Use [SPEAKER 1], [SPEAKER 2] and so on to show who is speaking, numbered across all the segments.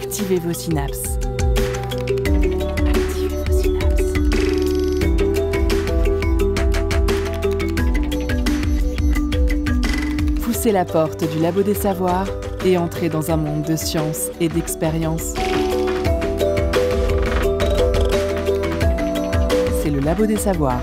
[SPEAKER 1] Activez vos synapses. Poussez la porte du labo des savoirs et entrez dans un monde de science et d'expérience. C'est le labo des savoirs.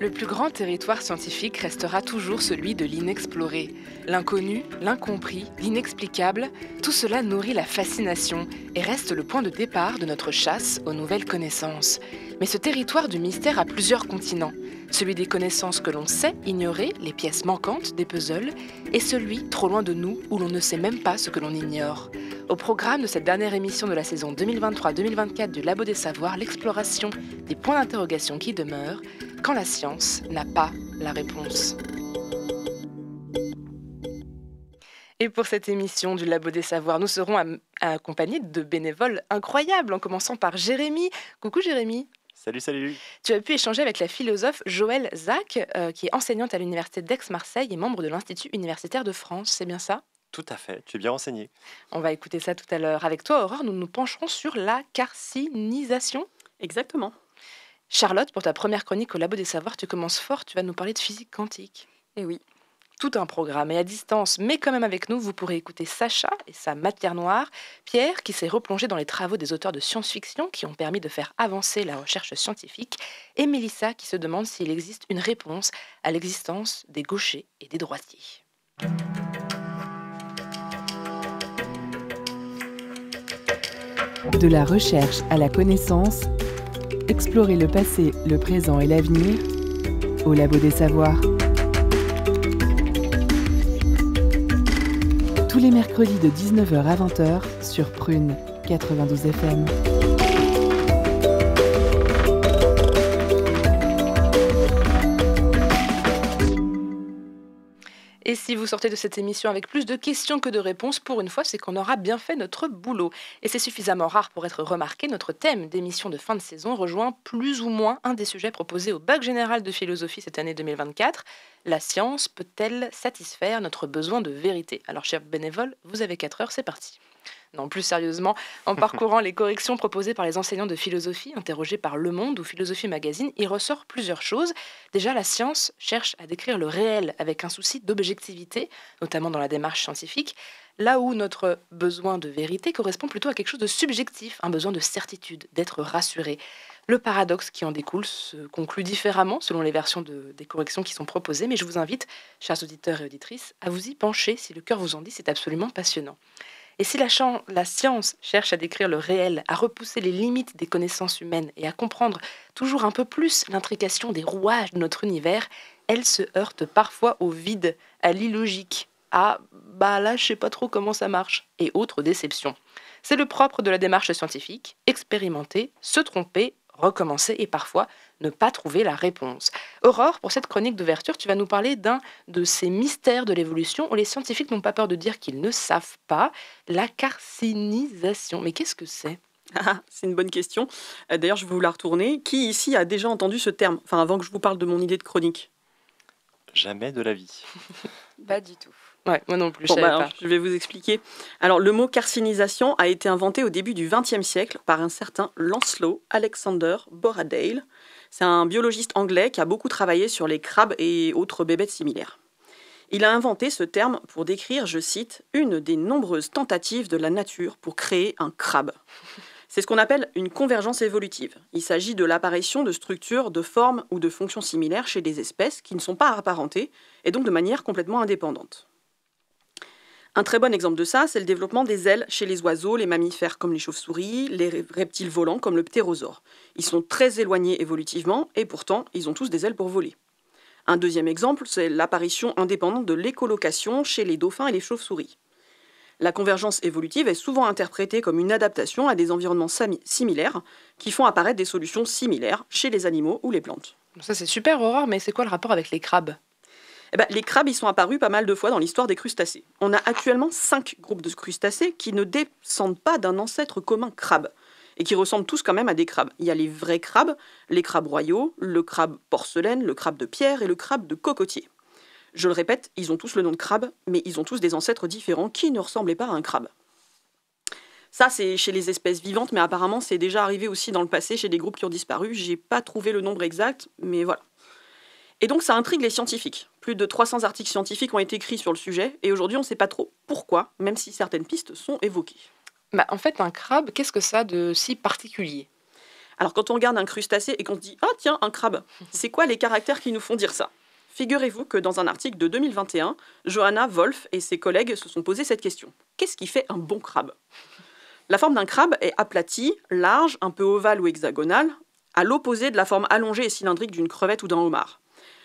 [SPEAKER 2] Le plus grand territoire scientifique restera toujours celui de l'inexploré. L'inconnu, l'incompris, l'inexplicable, tout cela nourrit la fascination et reste le point de départ de notre chasse aux nouvelles connaissances. Mais ce territoire du mystère a plusieurs continents. Celui des connaissances que l'on sait ignorer, les pièces manquantes des puzzles, et celui trop loin de nous où l'on ne sait même pas ce que l'on ignore. Au programme de cette dernière émission de la saison 2023-2024 du Labo des Savoirs, l'exploration des points d'interrogation qui demeurent quand la science n'a pas la réponse. Et pour cette émission du Labo des Savoirs, nous serons accompagnés de bénévoles incroyables, en commençant par Jérémy. Coucou Jérémy.
[SPEAKER 3] Salut, salut.
[SPEAKER 2] Tu as pu échanger avec la philosophe Joëlle Zac, euh, qui est enseignante à l'université d'Aix-Marseille et membre de l'Institut universitaire de France, c'est bien ça
[SPEAKER 3] tout à fait, tu es bien renseigné.
[SPEAKER 2] On va écouter ça tout à l'heure. Avec toi, Aurore, nous nous pencherons sur la carcinisation. Exactement. Charlotte, pour ta première chronique au Labo des Savoirs, tu commences fort, tu vas nous parler de physique quantique. Eh oui, tout un programme et à distance, mais quand même avec nous, vous pourrez écouter Sacha et sa matière noire, Pierre qui s'est replongé dans les travaux des auteurs de science-fiction qui ont permis de faire avancer la recherche scientifique, et Mélissa qui se demande s'il existe une réponse à l'existence des gauchers et des droitiers.
[SPEAKER 1] De la recherche à la connaissance, explorer le passé, le présent et l'avenir au Labo des Savoirs. tous les mercredis de 19h à 20h sur Prune 92 FM.
[SPEAKER 2] Si vous sortez de cette émission avec plus de questions que de réponses, pour une fois, c'est qu'on aura bien fait notre boulot. Et c'est suffisamment rare pour être remarqué, notre thème d'émission de fin de saison rejoint plus ou moins un des sujets proposés au Bac général de philosophie cette année 2024. La science peut-elle satisfaire notre besoin de vérité Alors, chers bénévoles, vous avez 4 heures, c'est parti. Non, plus sérieusement, en parcourant les corrections proposées par les enseignants de philosophie interrogés par Le Monde ou Philosophie Magazine, il ressort plusieurs choses. Déjà, la science cherche à décrire le réel avec un souci d'objectivité, notamment dans la démarche scientifique là où notre besoin de vérité correspond plutôt à quelque chose de subjectif, un besoin de certitude, d'être rassuré. Le paradoxe qui en découle se conclut différemment selon les versions des corrections qui sont proposées, mais je vous invite, chers auditeurs et auditrices, à vous y pencher si le cœur vous en dit, c'est absolument passionnant. Et si la, science cherche à décrire le réel, à repousser les limites des connaissances humaines et à comprendre toujours un peu plus l'intrication des rouages de notre univers, elle se heurte parfois au vide, à l'illogique, à bah là je sais pas trop comment ça marche et autres déceptions. C'est le propre de la démarche scientifique, expérimenter, se tromper recommencer et parfois ne pas trouver la réponse. Aurore, pour cette chronique d'ouverture, tu vas nous parler d'un de ces mystères de l'évolution où les scientifiques n'ont pas peur de dire qu'ils ne savent
[SPEAKER 4] pas, la carcinisation. Mais qu'est-ce que c'est ah, c'est une bonne question. Euh, d'ailleurs, je vais vous la retourner. Qui ici a déjà entendu ce terme Enfin, avant que je vous parle de mon idée de chronique. Jamais de la vie. pas du tout moi non plus. je, bah, je vais vous expliquer. Alors, le mot carcinisation a été inventé au début du XXe siècle par un certain Lancelot Alexander Boradale. C'est un biologiste anglais qui a beaucoup travaillé sur les crabes et autres bébêtes similaires. Il a inventé ce terme pour décrire, je cite, une des nombreuses tentatives de la nature pour créer un crabe. C'est ce qu'on appelle une convergence évolutive. Il s'agit de l'apparition de structures, de formes ou de fonctions similaires chez des espèces qui ne sont pas apparentées et donc de manière complètement indépendante. Un très bon exemple de ça, c'est le développement des ailes chez les oiseaux, les mammifères comme les chauves-souris, les reptiles volants comme le ptérosaure. Ils sont très éloignés évolutivement et pourtant, ils ont tous des ailes pour voler. Un deuxième exemple, c'est l'apparition indépendante de l'écolocation chez les dauphins et les chauves-souris. La convergence évolutive est souvent interprétée comme une adaptation à des environnements similaires qui font apparaître des solutions similaires chez les animaux ou les plantes. Ça c'est super Aurore, mais c'est quoi le rapport avec les crabes eh ben, les crabes, ils sont apparus pas mal de fois dans l'histoire des crustacés. On a actuellement cinq groupes de crustacés qui ne descendent pas d'un ancêtre commun crabe et qui ressemblent tous quand même à des crabes. Il y a les vrais crabes, les crabes royaux, le crabe porcelaine, le crabe de pierre et le crabe de cocotier. Je le répète, ils ont tous le nom de crabe, mais ils ont tous des ancêtres différents qui ne ressemblaient pas à un crabe. Ça, c'est chez les espèces vivantes, mais apparemment, c'est déjà arrivé aussi dans le passé chez des groupes qui ont disparu. J'ai pas trouvé le nombre exact, mais voilà. Et donc, ça intrigue les scientifiques. Plus de 300 articles scientifiques ont été écrits sur le sujet et aujourd'hui on ne sait pas trop pourquoi, même si certaines pistes sont évoquées. Bah, en fait, un crabe, qu'est-ce que ça de si particulier Alors quand on regarde un crustacé et qu'on se dit Ah tiens, un crabe, c'est quoi les caractères qui nous font dire ça Figurez-vous que dans un article de 2021, Johanna Wolf et ses collègues se sont posé cette question. Qu'est-ce qui fait un bon crabe La forme d'un crabe est aplatie, large, un peu ovale ou hexagonale, à l'opposé de la forme allongée et cylindrique d'une crevette ou d'un homard.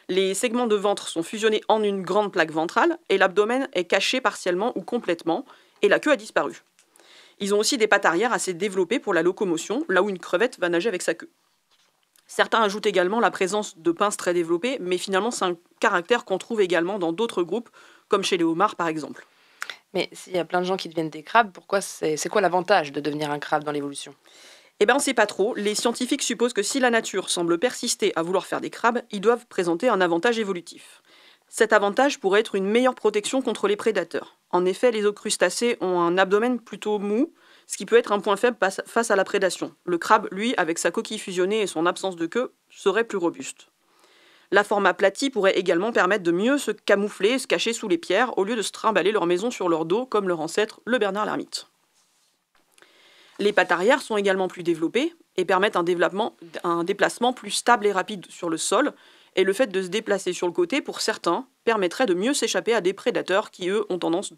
[SPEAKER 4] Les segments de ventre sont fusionnés en une grande plaque ventrale et l'abdomen est caché partiellement ou complètement et la queue a disparu. Ils ont aussi des pattes arrière assez développées pour la locomotion, là où une crevette va nager avec sa queue. Certains ajoutent également la présence de pinces très développées, mais finalement c'est un caractère qu'on trouve également dans d'autres groupes, comme chez les homards par exemple.
[SPEAKER 2] Mais s'il y a plein de gens qui
[SPEAKER 4] deviennent des crabes, pourquoi c'est quoi l'avantage de devenir un crabe dans l'évolution eh bien, on ne sait pas trop. Les scientifiques supposent que si la nature semble persister à vouloir faire des crabes, ils doivent présenter un avantage évolutif. Cet avantage pourrait être une meilleure protection contre les prédateurs. En effet, les eaux crustacées ont un abdomen plutôt mou, ce qui peut être un point faible face à la prédation. Le crabe, lui, avec sa coquille fusionnée et son absence de queue, serait plus robuste. La forme aplatie pourrait également permettre de mieux se camoufler et se cacher sous les pierres au lieu de se trimballer leur maison sur leur dos comme leur ancêtre, le Bernard l'ermite. Les pattes arrière sont également plus développées et permettent un, déplacement plus stable et rapide sur le sol, et le fait de se déplacer sur le côté, pour certains, permettrait de mieux s'échapper à des prédateurs qui, eux, ont tendance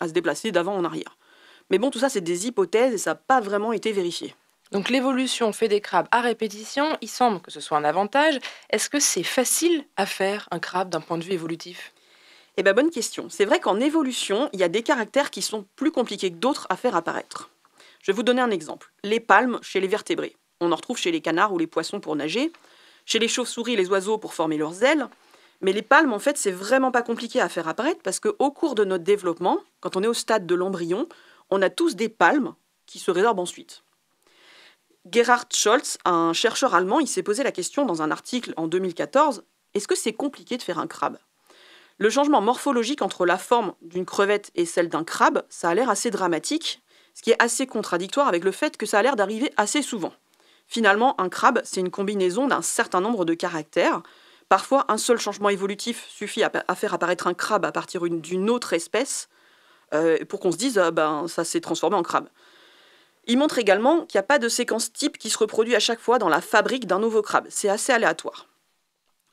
[SPEAKER 4] à se déplacer d'avant en arrière. Mais bon, tout ça, c'est des hypothèses et ça n'a pas vraiment été vérifié. Donc l'évolution fait des crabes
[SPEAKER 2] à répétition, il semble que ce soit un avantage. Est-ce que c'est facile à faire un crabe d'un
[SPEAKER 4] point de vue évolutif Eh bien bonne question. C'est vrai qu'en évolution, il y a des caractères qui sont plus compliqués que d'autres à faire apparaître. Je vais vous donner un exemple. Les palmes chez les vertébrés. On en retrouve chez les canards ou les poissons pour nager, chez les chauves-souris les oiseaux pour former leurs ailes. Mais les palmes, en fait, c'est vraiment pas compliqué à faire apparaître parce qu'au cours de notre développement, quand on est au stade de l'embryon, on a tous des palmes qui se résorbent ensuite. Gerhard Scholz, un chercheur allemand, il s'est posé la question dans un article en 2014 est-ce que c'est compliqué de faire un crabe Le changement morphologique entre la forme d'une crevette et celle d'un crabe, ça a l'air assez dramatique, ce qui est assez contradictoire avec le fait que ça a l'air d'arriver assez souvent. Finalement, un crabe, c'est une combinaison d'un certain nombre de caractères. Parfois, un seul changement évolutif suffit à, faire apparaître un crabe à partir d'une autre espèce euh, pour qu'on se dise ah ben, ça s'est transformé en crabe. Il montre également qu'il n'y a pas de séquence type qui se reproduit à chaque fois dans la fabrique d'un nouveau crabe. C'est assez aléatoire.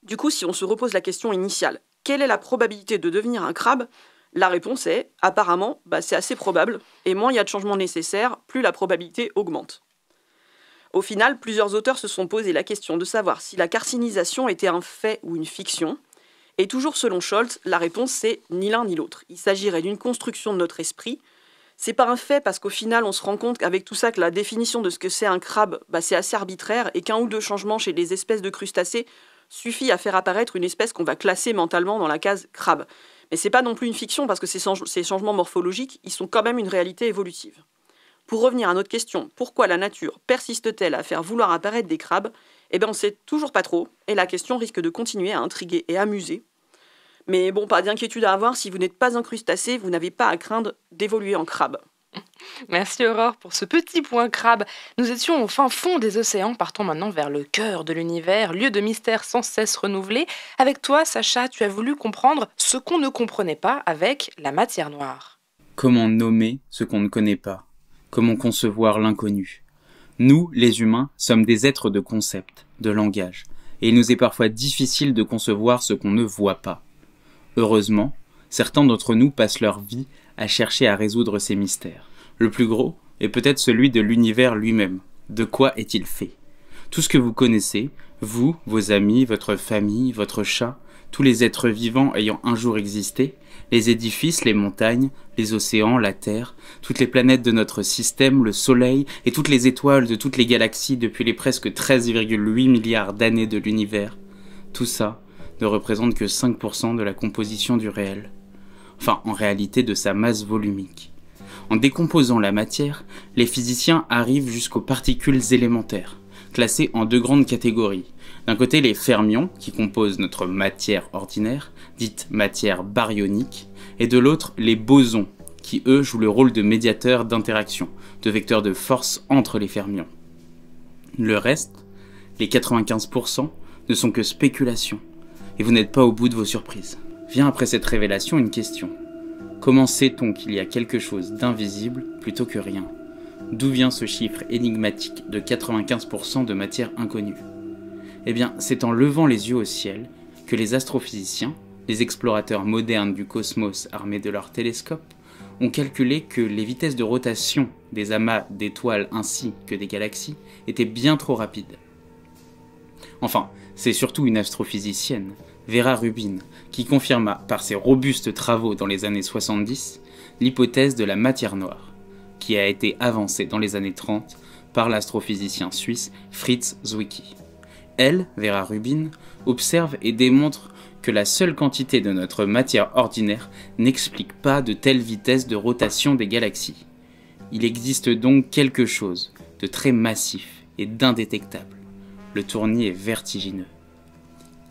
[SPEAKER 4] Du coup, si on se repose la question initiale, quelle est la probabilité de devenir un crabe la réponse est, apparemment, bah, c'est assez probable, et moins il y a de changements nécessaires, plus la probabilité augmente. Au final, plusieurs auteurs se sont posés la question de savoir si la carcinisation était un fait ou une fiction, et toujours selon Scholz, la réponse c'est ni l'un ni l'autre. Il s'agirait d'une construction de notre esprit. C'est pas un fait parce qu'au final, on se rend compte avec tout ça que la définition de ce que c'est un crabe, bah, c'est assez arbitraire et qu'un ou deux changements chez des espèces de crustacés suffit à faire apparaître une espèce qu'on va classer mentalement dans la case crabe. Mais ce n'est pas non plus une fiction parce que ces, changements morphologiques, ils sont quand même une réalité évolutive. Pour revenir à notre question, pourquoi la nature persiste-t-elle à faire vouloir apparaître des crabes Eh bien, on ne sait toujours pas trop, et la question risque de continuer à intriguer et amuser. Mais bon, pas d'inquiétude à avoir, si vous n'êtes pas un crustacé, vous n'avez pas à craindre d'évoluer en crabe. Merci Aurore pour ce petit point crabe. Nous étions au
[SPEAKER 2] fin fond des océans, partons maintenant vers le cœur de l'univers, lieu de mystère sans cesse renouvelé. Avec toi, Sacha, tu as voulu comprendre ce qu'on ne comprenait pas avec la matière noire.
[SPEAKER 5] Comment nommer ce qu'on ne connaît pas Comment concevoir l'inconnu Nous, les humains, sommes des êtres de concept, de langage, et il nous est parfois difficile de concevoir ce qu'on ne voit pas. Heureusement, certains d'entre nous passent leur vie à chercher à résoudre ces mystères. Le plus gros est peut-être celui de l'univers lui-même. De quoi est-il fait Tout ce que vous connaissez, vous, vos amis, votre famille, votre chat, tous les êtres vivants ayant un jour existé, les édifices, les montagnes, les océans, la Terre, toutes les planètes de notre système, le Soleil et toutes les étoiles de toutes les galaxies depuis les presque 13,8 milliards d'années de l'univers, tout ça ne représente que 5% de la composition du réel enfin en réalité de sa masse volumique. En décomposant la matière, les physiciens arrivent jusqu'aux particules élémentaires, classées en deux grandes catégories. D'un côté les fermions, qui composent notre matière ordinaire, dite matière baryonique, et de l'autre les bosons, qui eux jouent le rôle de médiateurs d'interaction, de vecteurs de force entre les fermions. Le reste, les 95%, ne sont que spéculations, et vous n'êtes pas au bout de vos surprises vient après cette révélation une question. Comment sait-on qu'il y a quelque chose d'invisible plutôt que rien D'où vient ce chiffre énigmatique de 95% de matière inconnue Eh bien, c'est en levant les yeux au ciel que les astrophysiciens, les explorateurs modernes du cosmos armés de leurs télescopes, ont calculé que les vitesses de rotation des amas d'étoiles ainsi que des galaxies étaient bien trop rapides. Enfin, c'est surtout une astrophysicienne, Vera Rubin, qui confirma, par ses robustes travaux dans les années 70, l'hypothèse de la matière noire, qui a été avancée dans les années 30 par l'astrophysicien suisse Fritz Zwicky. Elle, Vera Rubin, observe et démontre que la seule quantité de notre matière ordinaire n'explique pas de telles vitesses de rotation des galaxies. Il existe donc quelque chose de très massif et d'indétectable. Le tournis est vertigineux.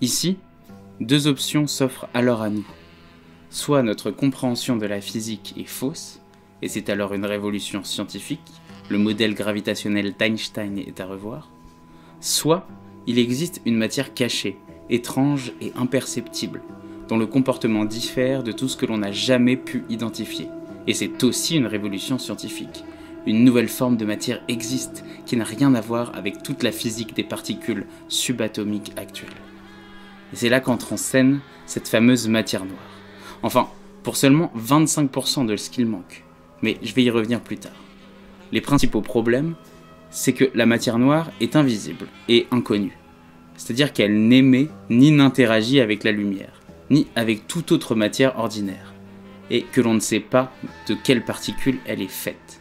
[SPEAKER 5] Ici, deux options s'offrent alors à nous. Soit notre compréhension de la physique est fausse, et c'est alors une révolution scientifique, le modèle gravitationnel d'Einstein est à revoir, soit il existe une matière cachée, étrange et imperceptible, dont le comportement diffère de tout ce que l'on n'a jamais pu identifier. Et c'est aussi une révolution scientifique. Une nouvelle forme de matière existe qui n'a rien à voir avec toute la physique des particules subatomiques actuelles c'est là qu'entre en scène cette fameuse matière noire. Enfin, pour seulement 25% de ce qu'il manque. Mais je vais y revenir plus tard. Les principaux problèmes, c'est que la matière noire est invisible et inconnue. C'est-à-dire qu'elle n'émet ni n'interagit avec la lumière, ni avec toute autre matière ordinaire, et que l'on ne sait pas de quelles particules elle est faite.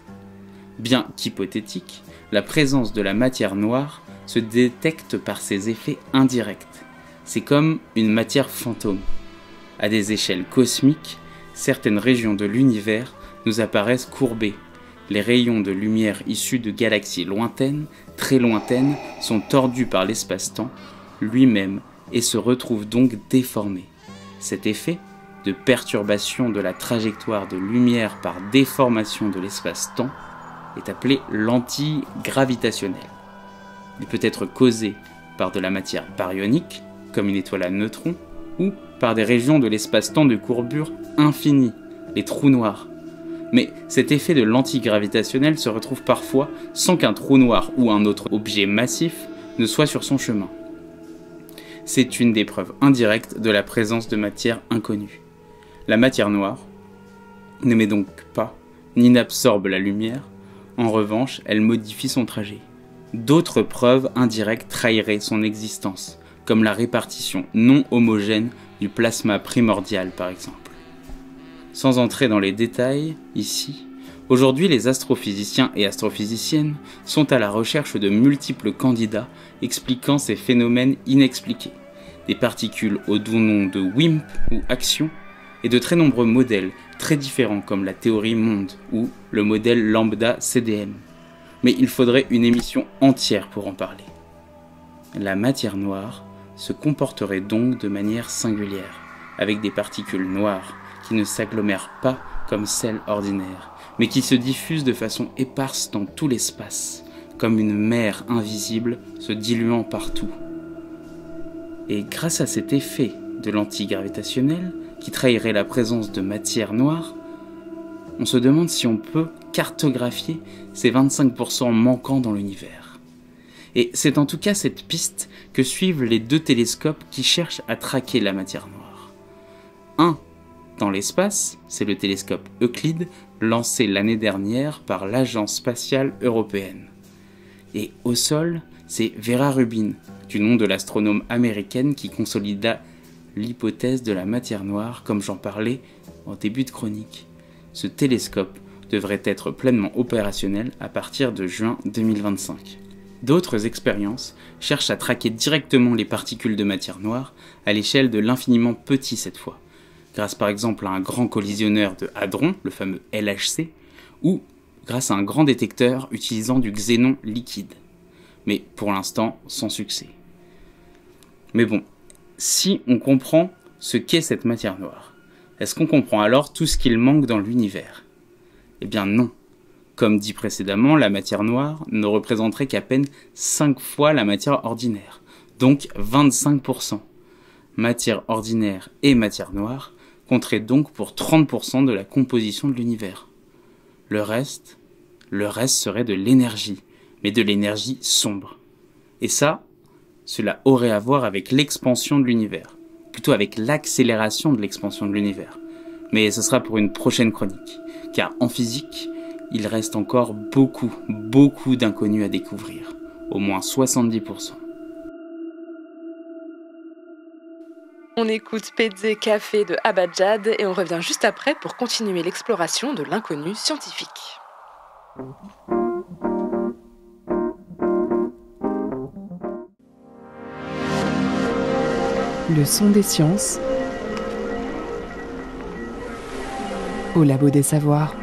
[SPEAKER 5] Bien qu'hypothétique, la présence de la matière noire se détecte par ses effets indirects, c'est comme une matière fantôme. À des échelles cosmiques, certaines régions de l'univers nous apparaissent courbées. Les rayons de lumière issus de galaxies lointaines, très lointaines, sont tordus par l'espace-temps lui-même et se retrouvent donc déformés. Cet effet de perturbation de la trajectoire de lumière par déformation de l'espace-temps est appelé lentille gravitationnelle. Il peut être causé par de la matière baryonique, comme une étoile à neutrons, ou par des régions de l'espace-temps de courbure infinie, les trous noirs. Mais cet effet de l'antigravitationnel se retrouve parfois sans qu'un trou noir ou un autre objet massif ne soit sur son chemin. C'est une des preuves indirectes de la présence de matière inconnue. La matière noire n'émet donc pas ni n'absorbe la lumière, en revanche elle modifie son trajet. D'autres preuves indirectes trahiraient son existence, comme la répartition non homogène du plasma primordial par exemple. Sans entrer dans les détails, ici, aujourd'hui les astrophysiciens et astrophysiciennes sont à la recherche de multiples candidats expliquant ces phénomènes inexpliqués, des particules au doux nom de WIMP ou action, et de très nombreux modèles très différents comme la théorie monde ou le modèle lambda CDM. Mais il faudrait une émission entière pour en parler. La matière noire se comporterait donc de manière singulière, avec des particules noires qui ne s'agglomèrent pas comme celles ordinaires, mais qui se diffusent de façon éparse dans tout l'espace, comme une mer invisible se diluant partout. Et grâce à cet effet de l'antigravitationnel, qui trahirait la présence de matière noire, on se demande si on peut cartographier ces 25% manquants dans l'univers. Et c'est en tout cas cette piste que suivent les deux télescopes qui cherchent à traquer la matière noire. Un dans l'espace, c'est le télescope Euclide, lancé l'année dernière par l'Agence spatiale européenne. Et au sol, c'est Vera Rubin, du nom de l'astronome américaine qui consolida l'hypothèse de la matière noire, comme j'en parlais en début de chronique. Ce télescope devrait être pleinement opérationnel à partir de juin 2025. D'autres expériences cherchent à traquer directement les particules de matière noire à l'échelle de l'infiniment petit cette fois, grâce par exemple à un grand collisionneur de hadron, le fameux LHC, ou grâce à un grand détecteur utilisant du xénon liquide. Mais pour l'instant, sans succès. Mais bon, si on comprend ce qu'est cette matière noire, est-ce qu'on comprend alors tout ce qu'il manque dans l'univers Eh bien non. Comme dit précédemment, la matière noire ne représenterait qu'à peine 5 fois la matière ordinaire, donc 25%. Matière ordinaire et matière noire compteraient donc pour 30% de la composition de l'univers. Le reste, le reste serait de l'énergie, mais de l'énergie sombre. Et ça, cela aurait à voir avec l'expansion de l'univers, plutôt avec l'accélération de l'expansion de l'univers. Mais ce sera pour une prochaine chronique, car en physique, il reste encore beaucoup, beaucoup d'inconnus à découvrir, au moins 70%.
[SPEAKER 1] On écoute PD
[SPEAKER 2] Café de Abadjad et on revient juste après pour continuer l'exploration de l'inconnu scientifique.
[SPEAKER 1] Le son des sciences au labo des savoirs.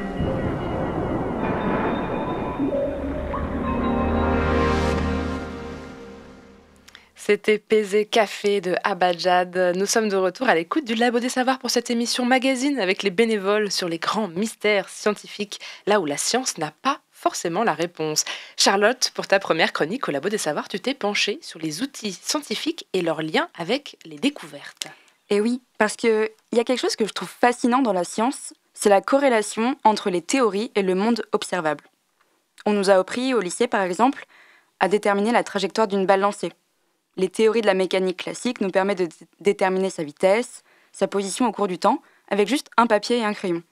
[SPEAKER 2] C'était Pézé Café de Abadjad. Nous sommes de retour à l'écoute du Labo des Savoirs pour cette émission magazine avec les bénévoles sur les grands mystères scientifiques, là où la science n'a pas forcément la réponse. Charlotte, pour ta première chronique au Labo des Savoirs, tu t'es
[SPEAKER 6] penchée sur les outils scientifiques et leur lien avec les découvertes. Et eh oui, parce qu'il y a quelque chose que je trouve fascinant dans la science, c'est la corrélation entre les théories et le monde observable. On nous a appris au lycée, par exemple, à déterminer la trajectoire d'une balle lancée les théories de la mécanique classique nous permettent de déterminer sa vitesse, sa position au cours du temps, avec juste un papier et un crayon.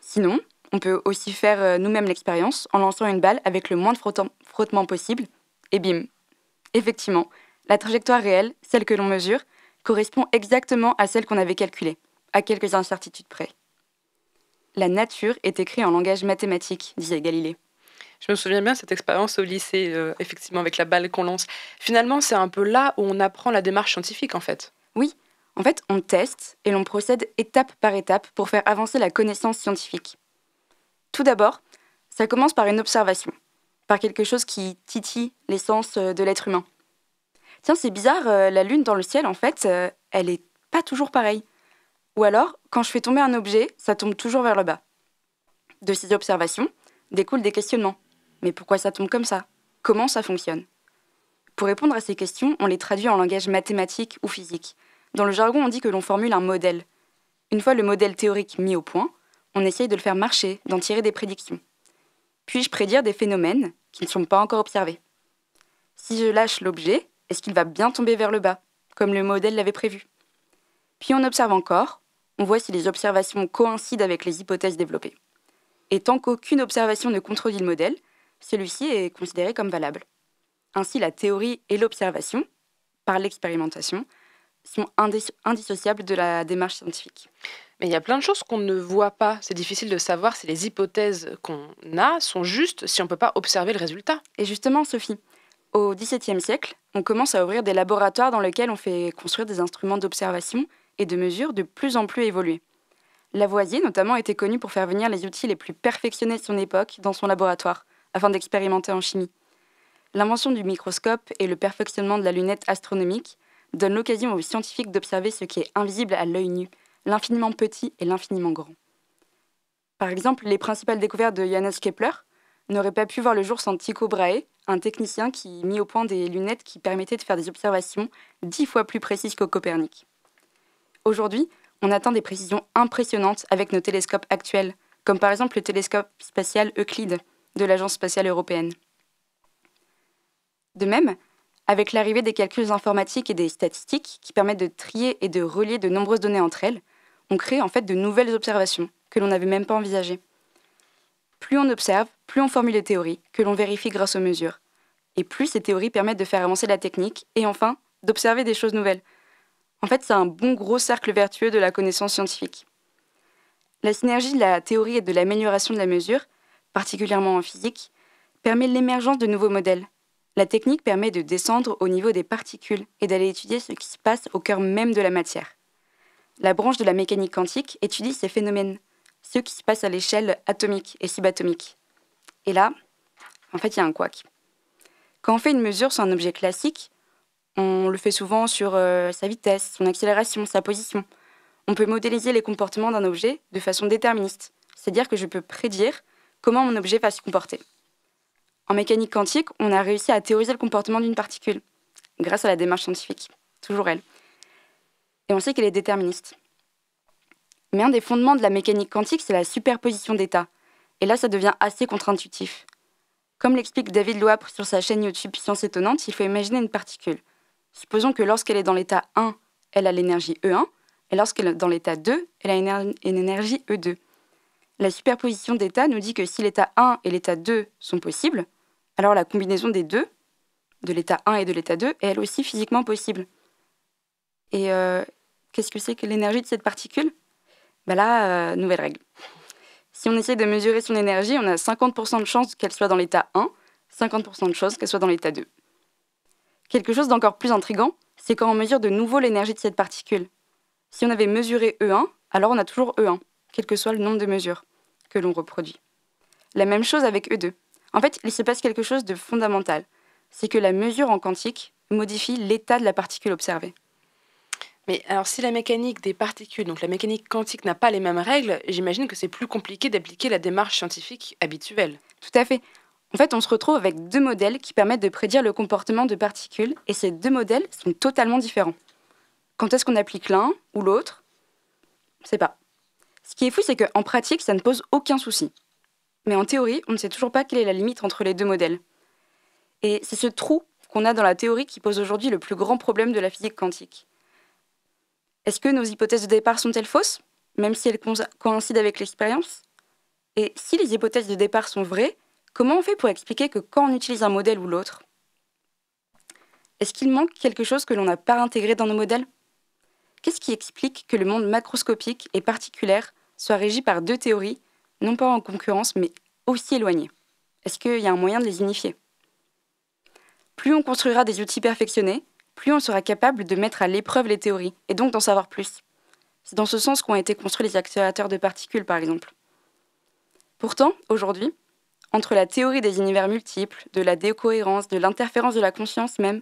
[SPEAKER 6] Sinon, on peut aussi faire euh, nous-mêmes l'expérience en lançant une balle avec le moins de frottement possible, et bim. Effectivement, la trajectoire réelle, celle que l'on mesure, correspond exactement à celle qu'on avait calculée, à quelques incertitudes près. La nature est écrite en langage mathématique, disait Galilée. Je me souviens bien de cette expérience au lycée, euh, effectivement, avec la balle qu'on lance. Finalement, c'est un peu là où on apprend la démarche scientifique, en fait. Oui, en fait, on teste et l'on procède étape par étape pour faire avancer la connaissance scientifique. Tout d'abord, ça commence par une observation, par quelque chose qui titille l'essence euh, de l'être humain. Tiens, c'est bizarre, euh, la Lune dans le ciel, en fait, elle n'est pas toujours pareille. Ou alors, quand je fais tomber un objet, ça tombe toujours vers le bas. De ces observations découlent des questionnements. Mais pourquoi ça tombe comme ça Comment ça fonctionne Pour répondre à ces questions, on les traduit en langage mathématique ou physique. Dans le jargon, on dit que l'on formule un modèle. Une fois le modèle théorique mis au point, on essaye de le faire marcher, d'en tirer des prédictions. Puis-je prédire des phénomènes qui ne sont pas encore observés Si je lâche l'objet, est-ce qu'il va bien tomber vers le bas, comme le modèle l'avait prévu Puis on observe encore, on voit si les observations coïncident avec les hypothèses développées. Et tant qu'aucune observation ne contredit le modèle, celui-ci est considéré comme valable. Ainsi, la théorie et l'observation, par l'expérimentation, sont indissociables de la démarche scientifique. Mais il y a plein de choses qu'on ne voit pas. C'est difficile de savoir si les hypothèses qu'on a sont justes si on ne peut pas observer le résultat. Et justement, Sophie, au XVIIe siècle, on commence à ouvrir des laboratoires dans lesquels on fait construire des instruments d'observation et de mesure de plus en plus évolués. Lavoisier, notamment, était connu pour faire venir les outils les plus perfectionnés de son époque dans son laboratoire afin d'expérimenter en chimie. L'invention du microscope et le perfectionnement de la lunette astronomique donnent l'occasion aux scientifiques d'observer ce qui est invisible à l'œil nu, l'infiniment petit et l'infiniment grand. Par exemple, les principales découvertes de Johannes Kepler n'auraient pas pu voir le jour sans Tycho Brahe, un technicien qui mit au point des lunettes qui permettaient de faire des observations dix fois plus précises qu'au Copernic. Aujourd'hui, on atteint des précisions impressionnantes avec nos télescopes actuels, comme par exemple le télescope spatial Euclide, de l'Agence spatiale européenne. De même, avec l'arrivée des calculs informatiques et des statistiques qui permettent de trier et de relier de nombreuses données entre elles, on crée en fait de nouvelles observations que l'on n'avait même pas envisagées. Plus on observe, plus on formule des théories que l'on vérifie grâce aux mesures. Et plus ces théories permettent de faire avancer la technique et enfin d'observer des choses nouvelles. En fait, c'est un bon gros cercle vertueux de la connaissance scientifique. La synergie de la théorie et de l'amélioration de la mesure particulièrement en physique, permet l'émergence de nouveaux modèles. La technique permet de descendre au niveau des particules et d'aller étudier ce qui se passe au cœur même de la matière. La branche de la mécanique quantique étudie ces phénomènes, ceux qui se passent à l'échelle atomique et subatomique. Et là, en fait, il y a un couac. Quand on fait une mesure sur un objet classique, on le fait souvent sur euh, sa vitesse, son accélération, sa position. On peut modéliser les comportements d'un objet de façon déterministe, c'est-à-dire que je peux prédire comment mon objet va se comporter. En mécanique quantique, on a réussi à théoriser le comportement d'une particule, grâce à la démarche scientifique, toujours elle. Et on sait qu'elle est déterministe. Mais un des fondements de la mécanique quantique, c'est la superposition d'états. Et là, ça devient assez contre-intuitif. Comme l'explique David Loapre sur sa chaîne YouTube Science étonnante, il faut imaginer une particule. Supposons que lorsqu'elle est dans l'état 1, elle a l'énergie E1, et lorsqu'elle est dans l'état 2, elle a une énergie E2. La superposition d'états nous dit que si l'état 1 et l'état 2 sont possibles, alors la combinaison des deux, de l'état 1 et de l'état 2, est elle aussi physiquement possible. Et euh, qu'est-ce que c'est que l'énergie de cette particule bah Là, euh, nouvelle règle. Si on essaie de mesurer son énergie, on a 50% de chances qu'elle soit dans l'état 1, 50% de chances qu'elle soit dans l'état 2. Quelque chose d'encore plus intrigant, c'est quand on mesure de nouveau l'énergie de cette particule. Si on avait mesuré E1, alors on a toujours E1 quel que soit le nombre de mesures que l'on reproduit. La même chose avec E2. En fait, il se passe quelque chose de fondamental, c'est que la mesure en quantique modifie l'état de la particule observée. Mais alors si la mécanique des particules, donc la mécanique quantique n'a pas les mêmes règles, j'imagine que c'est plus compliqué d'appliquer la démarche scientifique habituelle. Tout à fait. En fait, on se retrouve avec deux modèles qui permettent de prédire le comportement de particules, et ces deux modèles sont totalement différents. Quand est-ce qu'on applique l'un ou l'autre sais pas. Ce qui est fou, c'est qu'en pratique, ça ne pose aucun souci. Mais en théorie, on ne sait toujours pas quelle est la limite entre les deux modèles. Et c'est ce trou qu'on a dans la théorie qui pose aujourd'hui le plus grand problème de la physique quantique. Est-ce que nos hypothèses de départ sont-elles fausses, même si elles coïncident avec l'expérience Et si les hypothèses de départ sont vraies, comment on fait pour expliquer que quand on utilise un modèle ou l'autre, est-ce qu'il manque quelque chose que l'on n'a pas intégré dans nos modèles Qu'est-ce qui explique que le monde macroscopique et particulière soit régi par deux théories, non pas en concurrence, mais aussi éloignées Est-ce qu'il y a un moyen de les unifier Plus on construira des outils perfectionnés, plus on sera capable de mettre à l'épreuve les théories, et donc d'en savoir plus. C'est dans ce sens qu'ont été construits les accélérateurs de particules, par exemple. Pourtant, aujourd'hui, entre la théorie des univers multiples, de la décohérence, de l'interférence de la conscience même,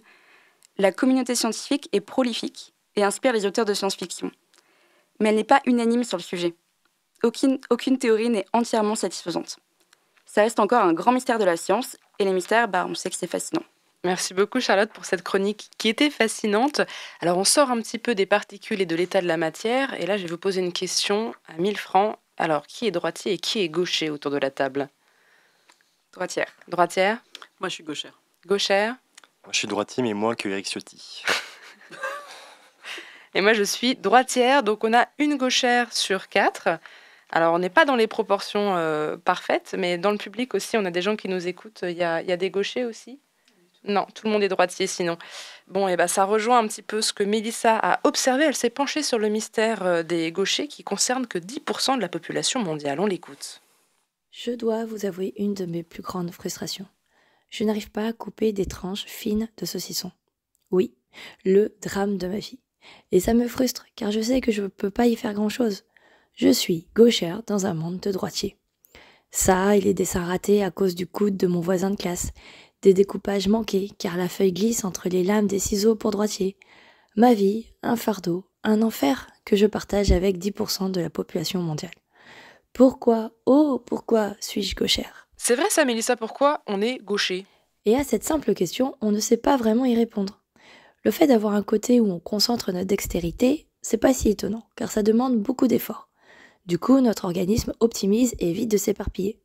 [SPEAKER 6] la communauté scientifique est prolifique et inspire les auteurs de science-fiction. Mais elle n'est pas unanime sur le sujet. Aucune, théorie n'est entièrement satisfaisante. Ça reste encore un grand mystère de la science, et les mystères, bah, on sait que c'est fascinant. Merci beaucoup Charlotte pour
[SPEAKER 2] cette chronique qui était fascinante. Alors on sort un petit peu des particules et de l'état de la matière, et là je vais vous poser une question à 1000 francs. Alors qui est droitier et qui est gaucher autour de la table Droitière. Droitière Moi je suis gauchère. Gauchère
[SPEAKER 3] Moi, je suis droitier, mais moins que Eric Ciotti.
[SPEAKER 2] Et moi, je suis droitière, donc on a une gauchère sur quatre. Alors, on n'est pas dans les proportions euh, parfaites, mais dans le public aussi, on a des gens qui nous écoutent. Il y a, des gauchers aussi Non, tout le monde est droitier sinon. Bon, et eh ben, ça rejoint un petit peu ce que Mélissa a observé. Elle s'est penchée sur le mystère euh, des gauchers qui concerne que 10% de la population mondiale. On l'écoute.
[SPEAKER 7] Je dois vous avouer une de mes plus grandes frustrations. Je n'arrive pas à couper des tranches fines de saucisson. Oui, le drame de ma vie. Et ça me frustre, car je sais que je ne peux pas y faire grand-chose. Je suis gauchère dans un monde de droitiers. Ça il est dessins ratés à cause du coude de mon voisin de classe, des découpages manqués car la feuille glisse entre les lames des ciseaux pour droitier. Ma vie, un fardeau, un enfer que je partage avec 10% de la population mondiale. Pourquoi, oh, pourquoi suis-je gauchère
[SPEAKER 2] C'est vrai ça, Mélissa, pourquoi on est gaucher
[SPEAKER 7] Et à cette simple question, on ne sait pas vraiment y répondre. Le fait d'avoir un côté où on concentre notre dextérité, c'est pas si étonnant, car ça demande beaucoup d'efforts. Du coup, notre organisme optimise et évite de s'éparpiller.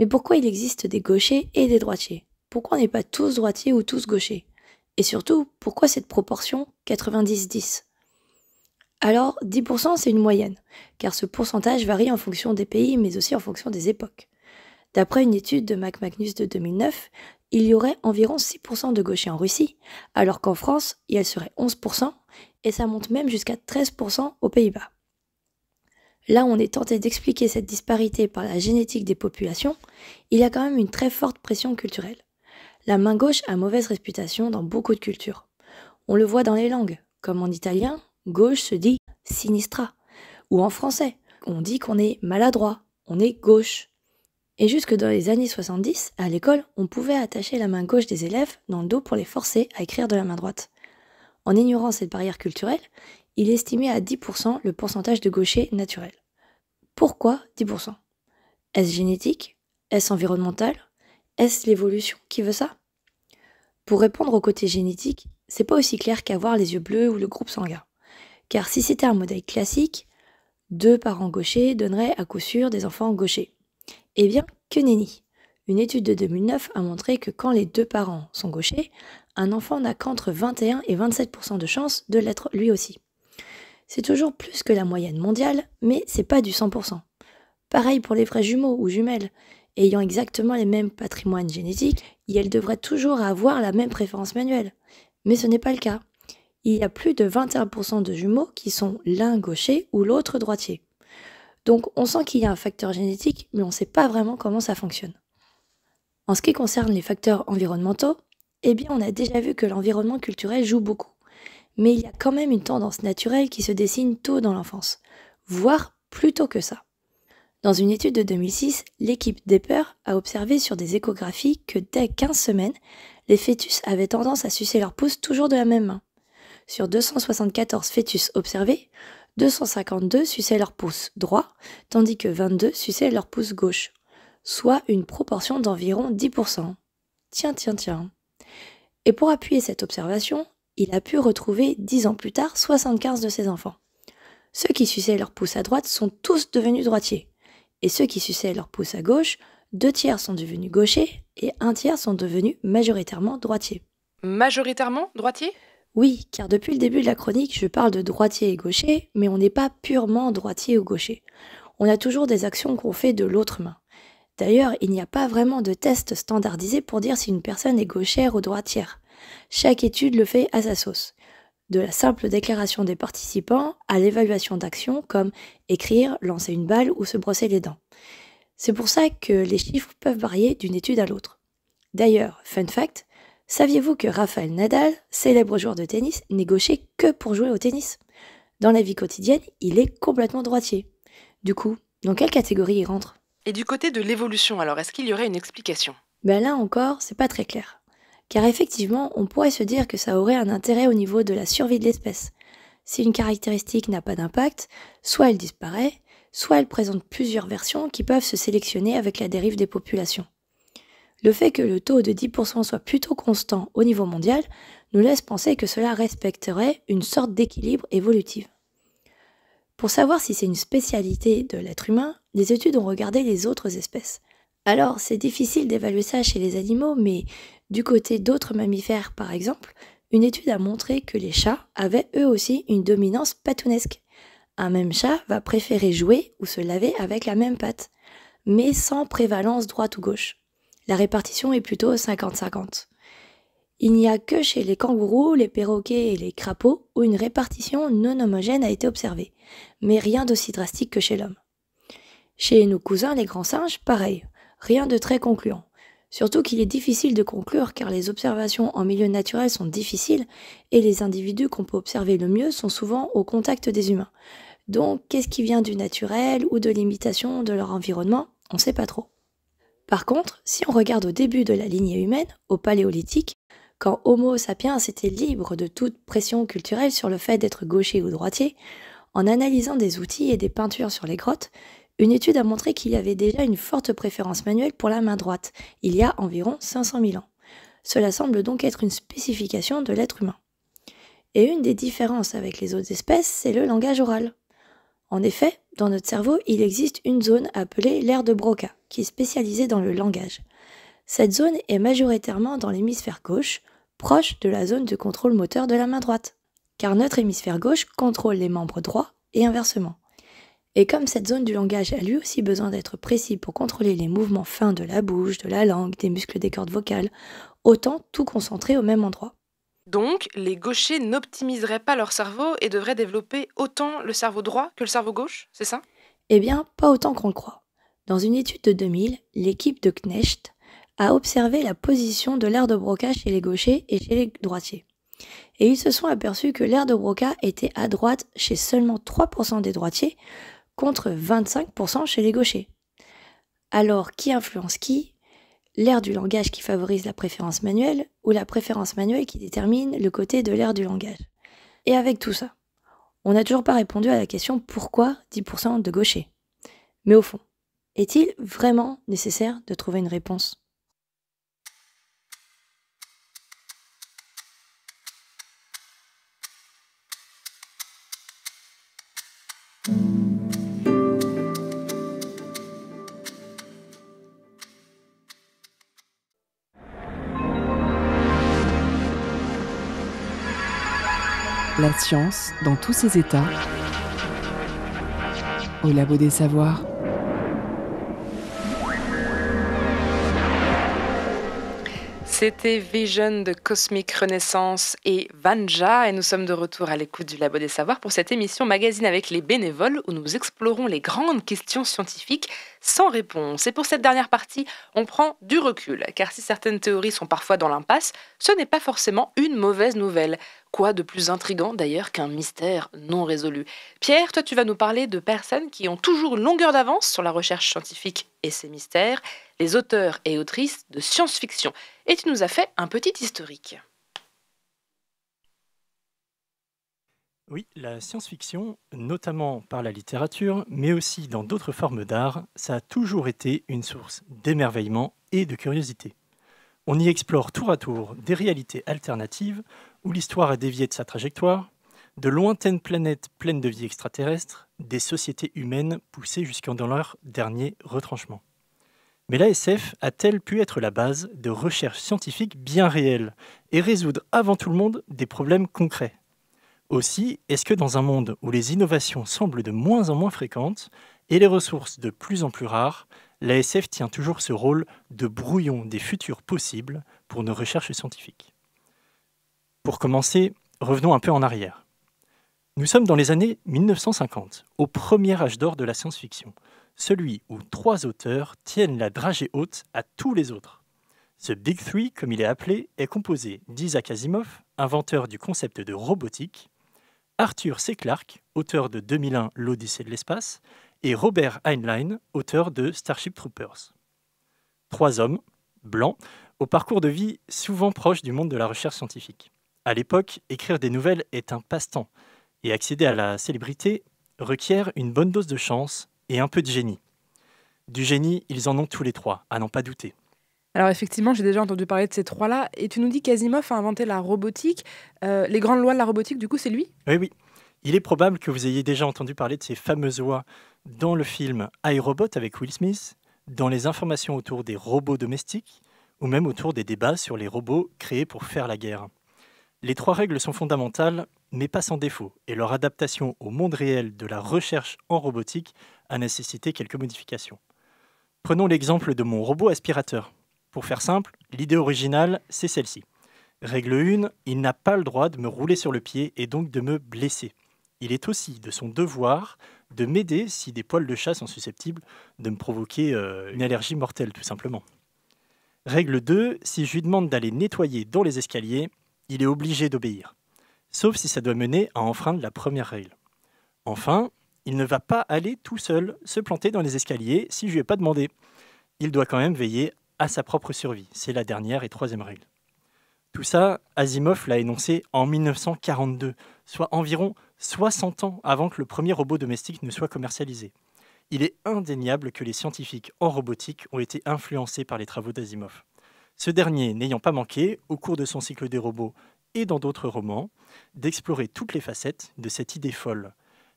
[SPEAKER 7] Mais pourquoi il existe des gauchers et des droitiers Pourquoi on n'est pas tous droitiers ou tous gauchers Et surtout, pourquoi cette proportion 90-10 Alors, 10% c'est une moyenne, car ce pourcentage varie en fonction des pays mais aussi en fonction des époques. D'après une étude de Mac Magnus de 2009, il y aurait environ 6% de gauchers en Russie, alors qu'en France, il y serait 11%, et ça monte même jusqu'à 13% aux Pays-Bas. Là, on est tenté d'expliquer cette disparité par la génétique des populations, il y a quand même une très forte pression culturelle. La main gauche a mauvaise réputation dans beaucoup de cultures. On le voit dans les langues, comme en italien, gauche se dit sinistra, ou en français, on dit qu'on est maladroit, on est gauche. Et jusque dans les années 70, à l'école, on pouvait attacher la main gauche des élèves dans le dos pour les forcer à écrire de la main droite. En ignorant cette barrière culturelle, il estimait à 10% le pourcentage de gauchers naturels. Pourquoi 10% Est-ce génétique Est-ce environnemental Est-ce l'évolution qui veut ça Pour répondre au côté génétique, c'est pas aussi clair qu'avoir les yeux bleus ou le groupe sanguin. Car si c'était un modèle classique, deux parents gauchers donneraient à coup sûr des enfants gauchers. Eh bien, que nenni Une étude de 2009 a montré que quand les deux parents sont gauchers, un enfant n'a qu'entre 21 et 27% de chances de l'être lui aussi. C'est toujours plus que la moyenne mondiale, mais c'est pas du 100%. Pareil pour les vrais jumeaux ou jumelles. Ayant exactement les mêmes patrimoines génétiques, elles devraient toujours avoir la même préférence manuelle. Mais ce n'est pas le cas. Il y a plus de 21% de jumeaux qui sont l'un gaucher ou l'autre droitier. Donc on sent qu'il y a un facteur génétique, mais on ne sait pas vraiment comment ça fonctionne. En ce qui concerne les facteurs environnementaux, eh bien on a déjà vu que l'environnement culturel joue beaucoup. Mais il y a quand même une tendance naturelle qui se dessine tôt dans l'enfance, voire plus tôt que ça. Dans une étude de 2006, l'équipe Depper a observé sur des échographies que dès 15 semaines, les fœtus avaient tendance à sucer leur pouce toujours de la même main. Sur 274 fœtus observés, 252 suçaient leur pouce droit, tandis que 22 suçaient leur pouce gauche, soit une proportion d'environ 10%. Tiens, tiens, tiens. Et pour appuyer cette observation, il a pu retrouver 10 ans plus tard 75 de ses enfants. Ceux qui suçaient leur pouce à droite sont tous devenus droitiers, et ceux qui suçaient leur pouce à gauche, deux tiers sont devenus gauchers et un tiers sont devenus majoritairement droitiers. Majoritairement droitiers oui, car depuis le début de la chronique, je parle de droitier et gaucher, mais on n'est pas purement droitier ou gaucher. On a toujours des actions qu'on fait de l'autre main. D'ailleurs, il n'y a pas vraiment de test standardisé pour dire si une personne est gauchère ou droitière. Chaque étude le fait à sa sauce. De la simple déclaration des participants à l'évaluation d'actions comme écrire, lancer une balle ou se brosser les dents. C'est pour ça que les chiffres peuvent varier d'une étude à l'autre. D'ailleurs, fun fact, Saviez-vous que Raphaël Nadal, célèbre joueur de tennis, n'est gaucher que pour jouer au tennis Dans la vie quotidienne, il est complètement droitier. Du coup, dans quelle catégorie il rentre
[SPEAKER 2] Et du côté de l'évolution, alors est-ce qu'il y aurait une explication
[SPEAKER 7] Ben là encore, c'est pas très clair. Car effectivement, on pourrait se dire que ça aurait un intérêt au niveau de la survie de l'espèce. Si une caractéristique n'a pas d'impact, soit elle disparaît, soit elle présente plusieurs versions qui peuvent se sélectionner avec la dérive des populations. Le fait que le taux de 10% soit plutôt constant au niveau mondial nous laisse penser que cela respecterait une sorte d'équilibre évolutif. Pour savoir si c'est une spécialité de l'être humain, les études ont regardé les autres espèces. Alors, c'est difficile d'évaluer ça chez les animaux, mais du côté d'autres mammifères, par exemple, une étude a montré que les chats avaient eux aussi une dominance patounesque. Un même chat va préférer jouer ou se laver avec la même patte, mais sans prévalence droite ou gauche la répartition est plutôt 50-50. Il n'y a que chez les kangourous, les perroquets et les crapauds où une répartition non homogène a été observée, mais rien d'aussi drastique que chez l'homme. Chez nos cousins les grands singes, pareil, rien de très concluant. Surtout qu'il est difficile de conclure car les observations en milieu naturel sont difficiles et les individus qu'on peut observer le mieux sont souvent au contact des humains. Donc qu'est-ce qui vient du naturel ou de l'imitation de leur environnement On ne sait pas trop. Par contre, si on regarde au début de la lignée humaine, au Paléolithique, quand Homo sapiens était libre de toute pression culturelle sur le fait d'être gaucher ou droitier, en analysant des outils et des peintures sur les grottes, une étude a montré qu'il y avait déjà une forte préférence manuelle pour la main droite, il y a environ 500 000 ans. Cela semble donc être une spécification de l'être humain. Et une des différences avec les autres espèces, c'est le langage oral. En effet, dans notre cerveau, il existe une zone appelée l'aire de Broca, qui est spécialisée dans le langage. Cette zone est majoritairement dans l'hémisphère gauche, proche de la zone de contrôle moteur de la main droite, car notre hémisphère gauche contrôle les membres droits et inversement. Et comme cette zone du langage a lui aussi besoin d'être précis pour contrôler les mouvements fins de la bouche, de la langue, des muscles des cordes vocales, autant tout concentrer au même endroit.
[SPEAKER 2] Donc, les gauchers n'optimiseraient pas leur cerveau et devraient développer autant le cerveau droit que le cerveau gauche, c'est
[SPEAKER 7] ça Eh bien, pas autant qu'on le croit. Dans une étude de 2000, l'équipe de Knecht a observé la position de l'air de Broca chez les gauchers et chez les droitiers. Et ils se sont aperçus que l'air de Broca était à droite chez seulement 3% des droitiers contre 25% chez les gauchers. Alors, qui influence qui L'air du langage qui favorise la préférence manuelle ou la préférence manuelle qui détermine le côté de l'air du langage Et avec tout ça, on n'a toujours pas répondu à la question pourquoi 10% de gauchers Mais au fond, est-il vraiment nécessaire de trouver une réponse
[SPEAKER 1] La science dans tous ses états au labo des savoirs.
[SPEAKER 2] C'était Vision de Cosmic Renaissance et Vanja, et nous sommes de retour à l'écoute du Labo des Savoirs pour cette émission magazine avec les bénévoles où nous explorons les grandes questions scientifiques sans réponse. Et pour cette dernière partie, on prend du recul, car si certaines théories sont parfois dans l'impasse, ce n'est pas forcément une mauvaise nouvelle. Quoi de plus intrigant d'ailleurs qu'un mystère non résolu Pierre, toi tu vas nous parler de personnes qui ont toujours longueur d'avance sur la recherche scientifique et ses mystères, les auteurs et autrices de science-fiction. Et tu nous as fait un petit historique.
[SPEAKER 8] Oui, la science-fiction, notamment par la littérature, mais aussi dans d'autres formes d'art, ça a toujours été une source d'émerveillement et de curiosité. On y explore tour à tour des réalités alternatives où l'histoire a dévié de sa trajectoire, de lointaines planètes pleines de vie extraterrestre, des sociétés humaines poussées jusqu'en dans leur dernier retranchement. Mais l'ASF a-t-elle pu être la base de recherches scientifiques bien réelles et résoudre avant tout le monde des problèmes concrets Aussi, est-ce que dans un monde où les innovations semblent de moins en moins fréquentes et les ressources de plus en plus rares, l'ASF tient toujours ce rôle de brouillon des futurs possibles pour nos recherches scientifiques. Pour commencer, revenons un peu en arrière. Nous sommes dans les années 1950, au premier âge d'or de la science-fiction, celui où trois auteurs tiennent la dragée haute à tous les autres. Ce Big Three, comme il est appelé, est composé d'Isaac Asimov, inventeur du concept de robotique, Arthur C. Clarke, auteur de 2001 L'Odyssée de l'espace, et Robert Heinlein, auteur de Starship Troopers. Trois hommes, blancs, au parcours de vie souvent proche du monde de la recherche scientifique. À l'époque, écrire des nouvelles est un passe-temps, et accéder à la célébrité requiert une bonne dose de chance, et un peu de génie. Du génie, ils en ont tous les trois, à n'en pas douter.
[SPEAKER 2] Alors effectivement, j'ai déjà entendu parler de ces trois-là, et tu nous dis qu'Asimov a inventé la robotique. Euh, les grandes lois de la robotique, du coup, c'est lui
[SPEAKER 8] Oui, oui. Il est probable que vous ayez déjà entendu parler de ces fameuses lois dans le film iRobot avec Will Smith, dans les informations autour des robots domestiques, ou même autour des débats sur les robots créés pour faire la guerre. Les trois règles sont fondamentales, mais pas sans défaut, et leur adaptation au monde réel de la recherche en robotique a nécessité quelques modifications. Prenons l'exemple de mon robot aspirateur. Pour faire simple, l'idée originale, c'est celle-ci. Règle 1, il n'a pas le droit de me rouler sur le pied et donc de me blesser. Il est aussi de son devoir de m'aider si des poils de chat sont susceptibles de me provoquer euh, une allergie mortelle, tout simplement. Règle 2, si je lui demande d'aller nettoyer dans les escaliers, il est obligé d'obéir, sauf si ça doit mener à enfreindre la première règle. Enfin, il ne va pas aller tout seul se planter dans les escaliers si je lui ai pas demandé. Il doit quand même veiller à sa propre survie. C'est la dernière et troisième règle. Tout ça, Asimov l'a énoncé en 1942, soit environ 60 ans avant que le premier robot domestique ne soit commercialisé. Il est indéniable que les scientifiques en robotique ont été influencés par les travaux d'Asimov. Ce dernier n'ayant pas manqué, au cours de son cycle des robots et dans d'autres romans, d'explorer toutes les facettes de cette idée folle,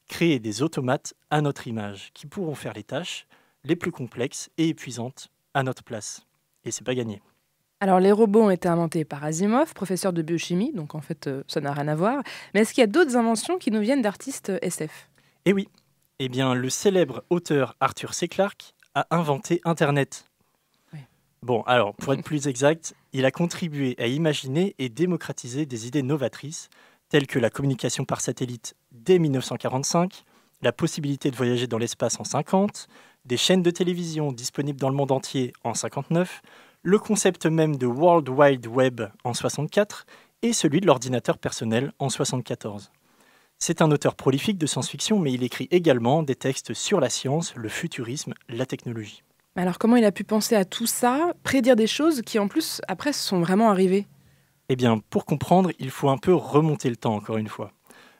[SPEAKER 8] créer des automates à notre image qui pourront faire les tâches les plus complexes et épuisantes à notre place. Et c'est pas gagné.
[SPEAKER 2] Alors, les robots ont été inventés par Asimov, professeur de biochimie, donc en fait, euh, ça n'a rien à voir. Mais est-ce qu'il y a d'autres inventions qui nous viennent d'artistes euh, SF
[SPEAKER 8] Eh oui. Eh bien, le célèbre auteur Arthur C. Clarke a inventé Internet, Bon, alors, pour être plus exact, il a contribué à imaginer et démocratiser des idées novatrices, telles que la communication par satellite dès 1945, la possibilité de voyager dans l'espace en 50, des chaînes de télévision disponibles dans le monde entier en 59, le concept même de World Wide Web en 64 et celui de l'ordinateur personnel en 74. C'est un auteur prolifique de science-fiction, mais il écrit également des textes sur la science, le futurisme, la technologie.
[SPEAKER 2] Alors comment il a pu penser à tout ça, prédire des choses qui en plus après sont vraiment arrivées
[SPEAKER 8] Eh bien pour comprendre il faut un peu remonter le temps encore une fois.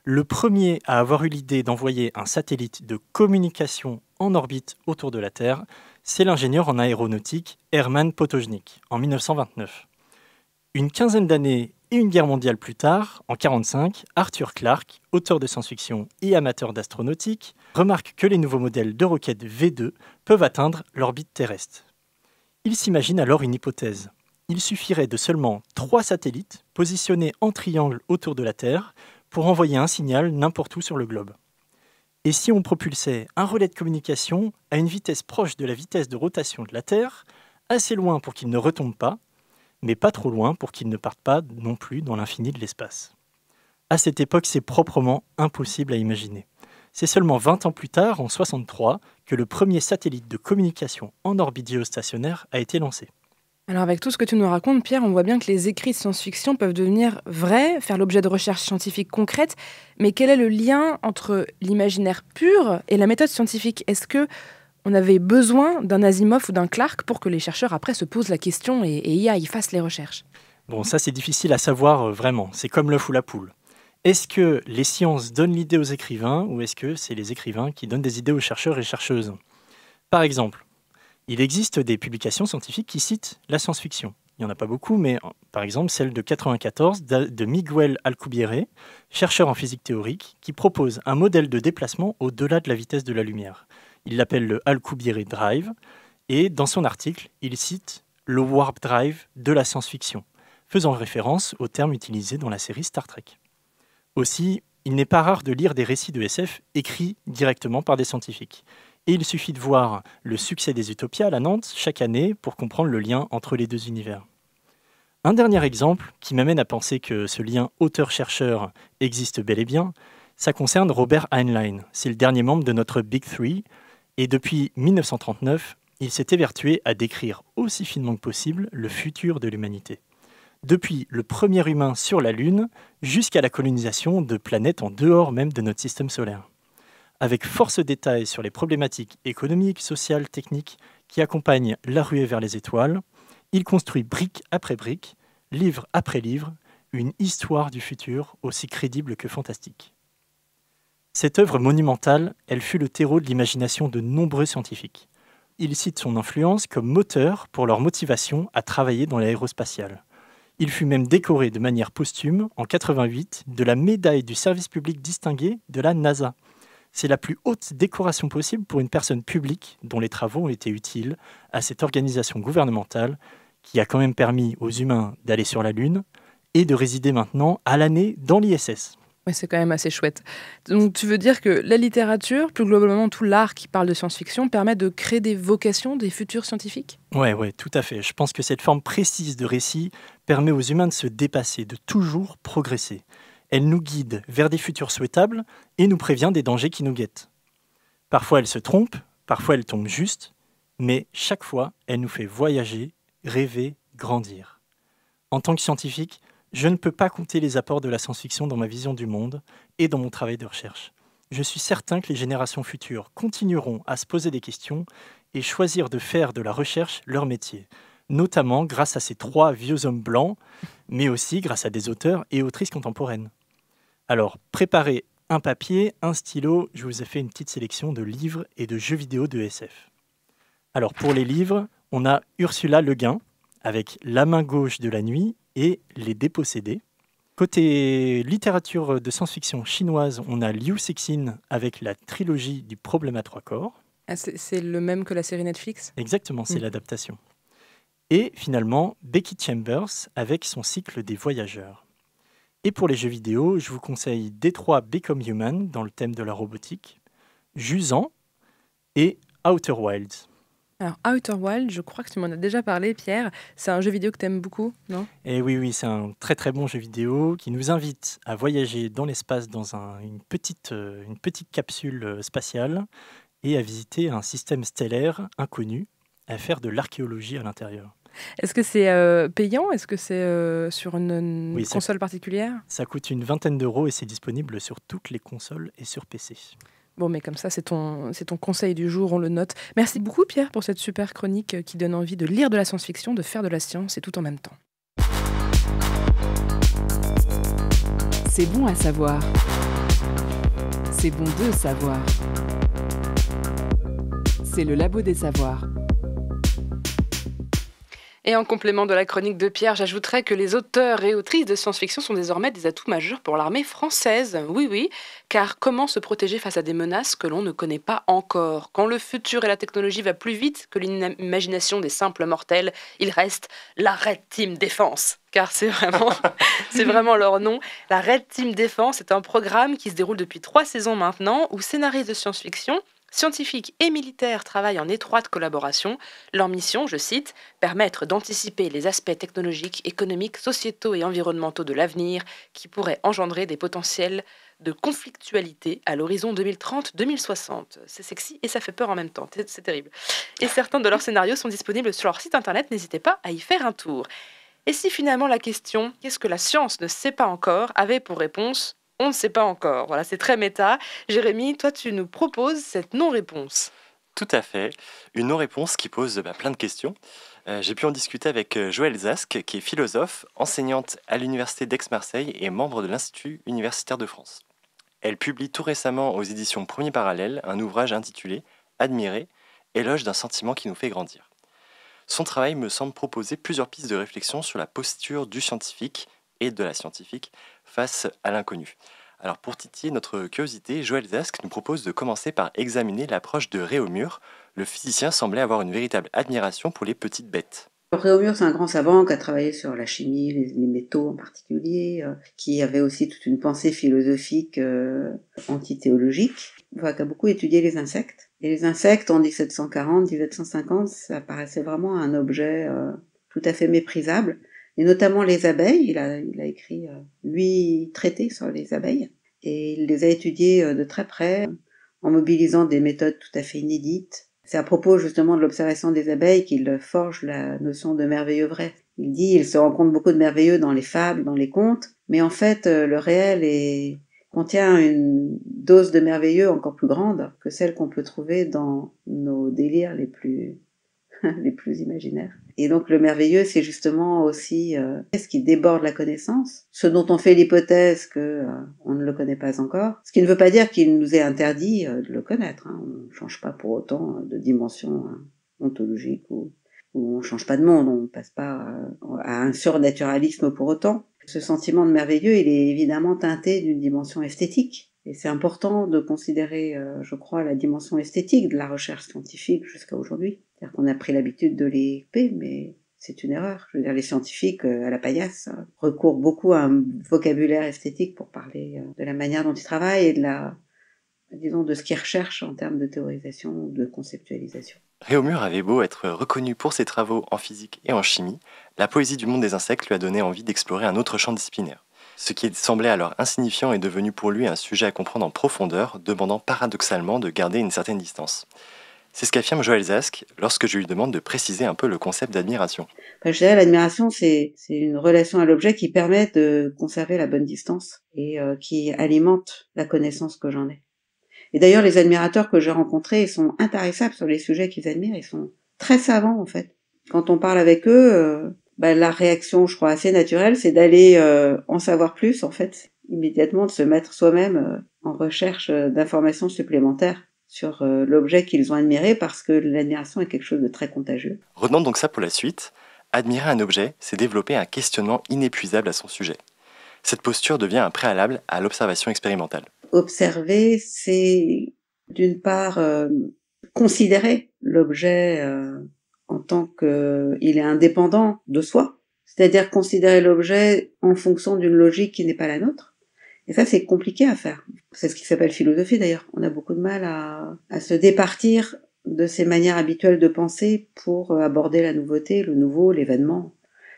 [SPEAKER 8] Le premier à avoir eu l'idée d'envoyer un satellite de communication en orbite autour de la Terre, c'est l'ingénieur en aéronautique Hermann Potojnik en 1929. Une quinzaine d'années et une guerre mondiale plus tard, en 1945, Arthur Clarke, auteur de science-fiction et amateur d'astronautique, remarque que les nouveaux modèles de roquettes V2 peuvent atteindre l'orbite terrestre. Il s'imagine alors une hypothèse. Il suffirait de seulement trois satellites positionnés en triangle autour de la Terre pour envoyer un signal n'importe où sur le globe. Et si on propulsait un relais de communication à une vitesse proche de la vitesse de rotation de la Terre, assez loin pour qu'il ne retombe pas, mais pas trop loin pour qu'ils ne partent pas non plus dans l'infini de l'espace. À cette époque, c'est proprement impossible à imaginer. C'est seulement 20 ans plus tard, en 63, que le premier satellite de communication en orbite géostationnaire a été lancé.
[SPEAKER 2] Alors avec tout ce que tu nous racontes, Pierre, on voit bien que les écrits de science-fiction peuvent devenir vrais, faire l'objet de recherches scientifiques concrètes, mais quel est le lien entre l'imaginaire pur et la méthode scientifique Est-ce que on avait besoin d'un Asimov ou d'un Clark pour que les chercheurs après se posent la question et, et y fassent les recherches.
[SPEAKER 8] Bon, ça c'est difficile à savoir euh, vraiment, c'est comme l'œuf ou la poule. Est-ce que les sciences donnent l'idée aux écrivains ou est-ce que c'est les écrivains qui donnent des idées aux chercheurs et chercheuses Par exemple, il existe des publications scientifiques qui citent la science-fiction. Il n'y en a pas beaucoup, mais par exemple celle de 1994 de Miguel Alcubierre, chercheur en physique théorique, qui propose un modèle de déplacement au-delà de la vitesse de la lumière. Il l'appelle le al Drive. Et dans son article, il cite le Warp Drive de la science-fiction, faisant référence au terme utilisé dans la série Star Trek. Aussi, il n'est pas rare de lire des récits de SF écrits directement par des scientifiques. Et il suffit de voir le succès des Utopias à la Nantes chaque année pour comprendre le lien entre les deux univers. Un dernier exemple qui m'amène à penser que ce lien auteur-chercheur existe bel et bien, ça concerne Robert Heinlein. C'est le dernier membre de notre Big Three, et depuis 1939, il s'est évertué à décrire aussi finement que possible le futur de l'humanité. Depuis le premier humain sur la Lune jusqu'à la colonisation de planètes en dehors même de notre système solaire. Avec force détails sur les problématiques économiques, sociales, techniques qui accompagnent la ruée vers les étoiles, il construit brique après brique, livre après livre, une histoire du futur aussi crédible que fantastique. Cette œuvre monumentale, elle fut le terreau de l'imagination de nombreux scientifiques. Ils citent son influence comme moteur pour leur motivation à travailler dans l'aérospatiale. Il fut même décoré de manière posthume, en 88, de la médaille du service public distingué de la NASA. C'est la plus haute décoration possible pour une personne publique dont les travaux ont été utiles à cette organisation gouvernementale qui a quand même permis aux humains d'aller sur la Lune et de résider maintenant à l'année dans l'ISS c'est quand même assez chouette. Donc tu veux dire que la littérature, plus globalement
[SPEAKER 2] tout l'art qui parle de science-fiction, permet de créer des vocations des futurs scientifiques
[SPEAKER 8] Oui, ouais, tout à fait. Je pense que cette forme précise de récit permet aux humains de se dépasser, de toujours progresser. Elle nous guide vers des futurs souhaitables et nous prévient des dangers qui nous guettent. Parfois elle se trompe, parfois elle tombe juste, mais chaque fois elle nous fait voyager, rêver, grandir. En tant que scientifique, je ne peux pas compter les apports de la science-fiction dans ma vision du monde et dans mon travail de recherche. Je suis certain que les générations futures continueront à se poser des questions et choisir de faire de la recherche leur métier, notamment grâce à ces trois vieux hommes blancs, mais aussi grâce à des auteurs et autrices contemporaines. Alors, préparez un papier, un stylo, je vous ai fait une petite sélection de livres et de jeux vidéo de SF. Alors pour les livres, on a Ursula Le Guin avec La main gauche de la nuit et Les Dépossédés. Côté littérature de science-fiction chinoise, on a Liu Cixin avec la trilogie du problème à trois corps.
[SPEAKER 2] Ah, c'est le même que la série Netflix
[SPEAKER 8] Exactement, c'est mm. l'adaptation. Et finalement, Becky Chambers avec son cycle des voyageurs. Et pour les jeux vidéo, je vous conseille Détroit Become Human dans le thème de la robotique, Jusant et Outer Wilds.
[SPEAKER 2] Alors, Outer Wild, je crois que tu m'en as déjà parlé, Pierre. C'est un jeu vidéo que tu aimes beaucoup, non
[SPEAKER 8] eh oui, oui, c'est un très très bon jeu vidéo qui nous invite à voyager dans l'espace dans une, petite, euh, une petite capsule euh, spatiale et à visiter un système stellaire inconnu, à faire de l'archéologie à l'intérieur.
[SPEAKER 2] Est-ce que c'est euh, payant Est-ce que c'est sur une, console particulière
[SPEAKER 8] Ça coûte une vingtaine d'euros et c'est disponible sur toutes les consoles et sur PC.
[SPEAKER 2] Bon, mais comme ça, c'est ton, c'est ton conseil du jour, on le note. Merci beaucoup, Pierre, pour cette super chronique qui donne envie de lire de la science-fiction, de faire de la science et tout en même temps.
[SPEAKER 1] C'est bon à savoir. C'est bon de savoir. C'est le labo des savoirs.
[SPEAKER 2] Et en complément de la chronique de Pierre, j'ajouterais que les auteurs et autrices de science-fiction sont désormais des atouts majeurs pour l'armée française. Oui, oui, car comment se protéger face à des menaces que l'on ne connaît pas encore Quand le futur et la technologie va plus vite que l'imagination des simples mortels, il reste la Red Team Défense car c'est vraiment, c'est vraiment leur nom. La Red Team Défense est un programme qui se déroule depuis trois saisons maintenant, où scénaristes de science-fiction Scientifiques et militaires travaillent en étroite collaboration. Leur mission, je cite, permettre d'anticiper les aspects technologiques, économiques, sociétaux et environnementaux de l'avenir qui pourraient engendrer des potentiels de conflictualité à l'horizon 2030-2060. C'est sexy et ça fait peur en même temps, c'est terrible. Et certains de leurs scénarios sont disponibles sur leur site internet, n'hésitez pas à y faire un tour. Et si finalement la question qu'est-ce que la science ne sait pas encore avait pour réponse on ne sait pas encore. Voilà, c'est très méta. Jérémy, toi, tu nous proposes cette
[SPEAKER 3] non-réponse. Tout à fait. Une non-réponse qui pose bah, plein de questions. Euh, j'ai pu en discuter avec euh, Joël Zask, qui est philosophe, enseignante à l'Université d'Aix-Marseille et membre de l'Institut universitaire de France. Elle publie tout récemment aux éditions Premier Parallèle un ouvrage intitulé Admirer, éloge d'un sentiment qui nous fait grandir. Son travail me semble proposer plusieurs pistes de réflexion sur la posture du scientifique et de la scientifique face à l'inconnu. Alors pour titiller notre curiosité, Joël Zask nous propose de commencer par examiner l'approche de Réaumur. Le physicien semblait avoir une véritable admiration pour les petites bêtes.
[SPEAKER 9] Réaumur, c'est un grand savant qui a travaillé sur la chimie, les, métaux en particulier, euh, qui avait aussi toute une pensée philosophique euh, anti-théologique. enfin, qui a beaucoup étudié les insectes. Et les insectes, en 1740, 1750, ça paraissait vraiment un objet euh, tout à fait méprisable et notamment les abeilles. Il a, écrit euh, huit traités sur les abeilles et il les a étudiées euh, de très près en mobilisant des méthodes tout à fait inédites. C'est à propos justement de l'observation des abeilles qu'il forge la notion de merveilleux vrai. Il dit il se rencontre beaucoup de merveilleux dans les fables, dans les contes, mais en fait euh, le réel contient une dose de merveilleux encore plus grande que celle qu'on peut trouver dans nos délires les plus les plus imaginaires. Et donc le merveilleux, c'est justement aussi euh, ce qui déborde la connaissance, ce dont on fait l'hypothèse que euh, on ne le connaît pas encore. Ce qui ne veut pas dire qu'il nous est interdit euh, de le connaître. Hein. On ne change pas pour autant de dimension hein, ontologique ou, ou on ne change pas de monde. On ne passe pas à un surnaturalisme pour autant. Ce sentiment de merveilleux, il est évidemment teinté d'une dimension esthétique. Et c'est important de considérer, je crois, la dimension esthétique de la recherche scientifique jusqu'à aujourd'hui. On a pris l'habitude de les mais c'est une erreur. Je veux dire, les scientifiques euh, à la paillasse hein, recourent beaucoup à un vocabulaire esthétique pour parler euh, de la manière dont ils travaillent et de la, disons, de ce qu'ils recherchent en termes de théorisation ou de conceptualisation.
[SPEAKER 3] Réaumur avait beau être reconnu pour ses travaux en physique et en chimie, la poésie du monde des insectes lui a donné envie d'explorer un autre champ disciplinaire. Ce qui semblait alors insignifiant est devenu pour lui un sujet à comprendre en profondeur, demandant paradoxalement de garder une certaine distance. C'est ce qu'affirme Joël Zask lorsque je lui demande de préciser un peu le concept d'admiration.
[SPEAKER 9] Bah, je dirais l'admiration, c'est une relation à l'objet qui permet de conserver la bonne distance et euh, qui alimente la connaissance que j'en ai. Et d'ailleurs, les admirateurs que j'ai rencontrés, ils sont intarissables sur les sujets qu'ils admirent. Ils sont très savants, en fait. Quand on parle avec eux, euh, bah, la réaction, je crois, assez naturelle, c'est d'aller euh, en savoir plus, en fait, immédiatement, de se mettre soi-même en recherche d'informations supplémentaires sur euh, l'objet qu'ils ont admiré parce que l'admiration est quelque chose de très contagieux.
[SPEAKER 3] Retenons donc ça pour la suite. Admirer un objet, c'est développer un questionnement inépuisable à son sujet. Cette posture devient un préalable à l'observation expérimentale.
[SPEAKER 9] Observer, c'est d'une part euh, considérer l'objet euh, en tant qu'il est indépendant de soi, c'est-à-dire considérer l'objet en fonction d'une logique qui n'est pas la nôtre et ça, c'est compliqué à faire. C'est ce qui s'appelle philosophie d'ailleurs. On a beaucoup de mal à, se départir de ces manières habituelles de penser pour euh, aborder la nouveauté, le nouveau, l'événement.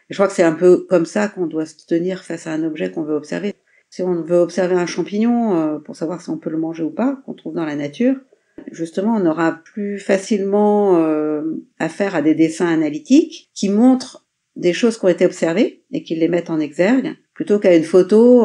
[SPEAKER 9] Je crois que c'est un peu comme ça qu'on doit se tenir face à un objet qu'on veut observer. Si on veut observer un champignon euh, pour savoir si on peut le manger ou pas, qu'on trouve dans la nature, justement, on aura plus facilement euh, affaire à des dessins analytiques qui montrent des choses qui ont été observées et qui les mettent en exergue, plutôt qu'à une photo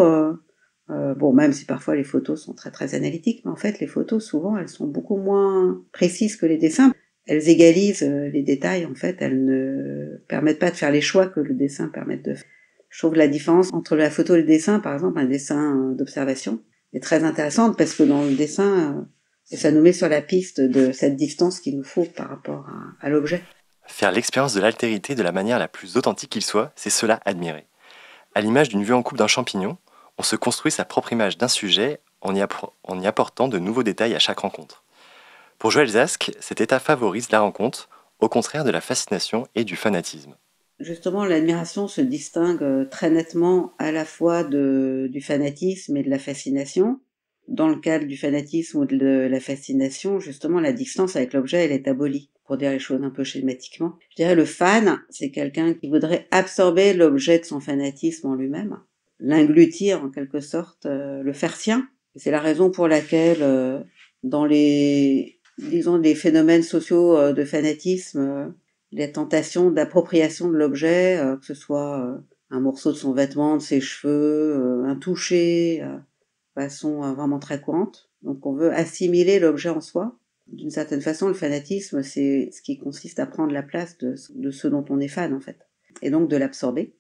[SPEAKER 9] euh, bon, même si parfois les photos sont très très analytiques, mais en fait les photos souvent elles sont beaucoup moins précises que les dessins. Elles égalisent euh, les détails, en fait, elles ne permettent pas de faire les choix que le dessin permet de faire. Je trouve la différence entre la photo et le dessin, par exemple, un dessin euh, d'observation, est très intéressante parce que dans le dessin, ça nous met sur la piste de cette distance qu'il nous faut par rapport à l'objet.
[SPEAKER 3] Faire l'expérience de l'altérité de la manière la plus authentique qu'il soit, c'est cela admirer. À l'image d'une vue en coupe d'un champignon, on se construit sa propre image d'un sujet en y, apportant de nouveaux détails à chaque rencontre. Pour Joël Zask, cet état favorise la rencontre, au contraire de la fascination et du fanatisme.
[SPEAKER 9] Justement, l'admiration se distingue euh, très nettement à la fois du fanatisme et de la fascination. Dans le cadre du fanatisme ou de la fascination, justement, la distance avec l'objet, elle est abolie, pour dire les choses un peu schématiquement. Je dirais le fan, c'est quelqu'un qui voudrait absorber l'objet de son fanatisme en lui-même l'inglutir en quelque sorte, euh, le faire sien. C'est la raison pour laquelle euh, dans les, disons, phénomènes sociaux euh, de fanatisme, les tentations d'appropriation de l'objet, que ce soit un morceau de son vêtement, de ses cheveux, un toucher, façon vraiment très courante, Donc on veut assimiler l'objet en soi. D'une certaine façon, le fanatisme, c'est ce qui consiste à prendre la place de, de ce dont on est fan, en fait, et donc de l'absorber.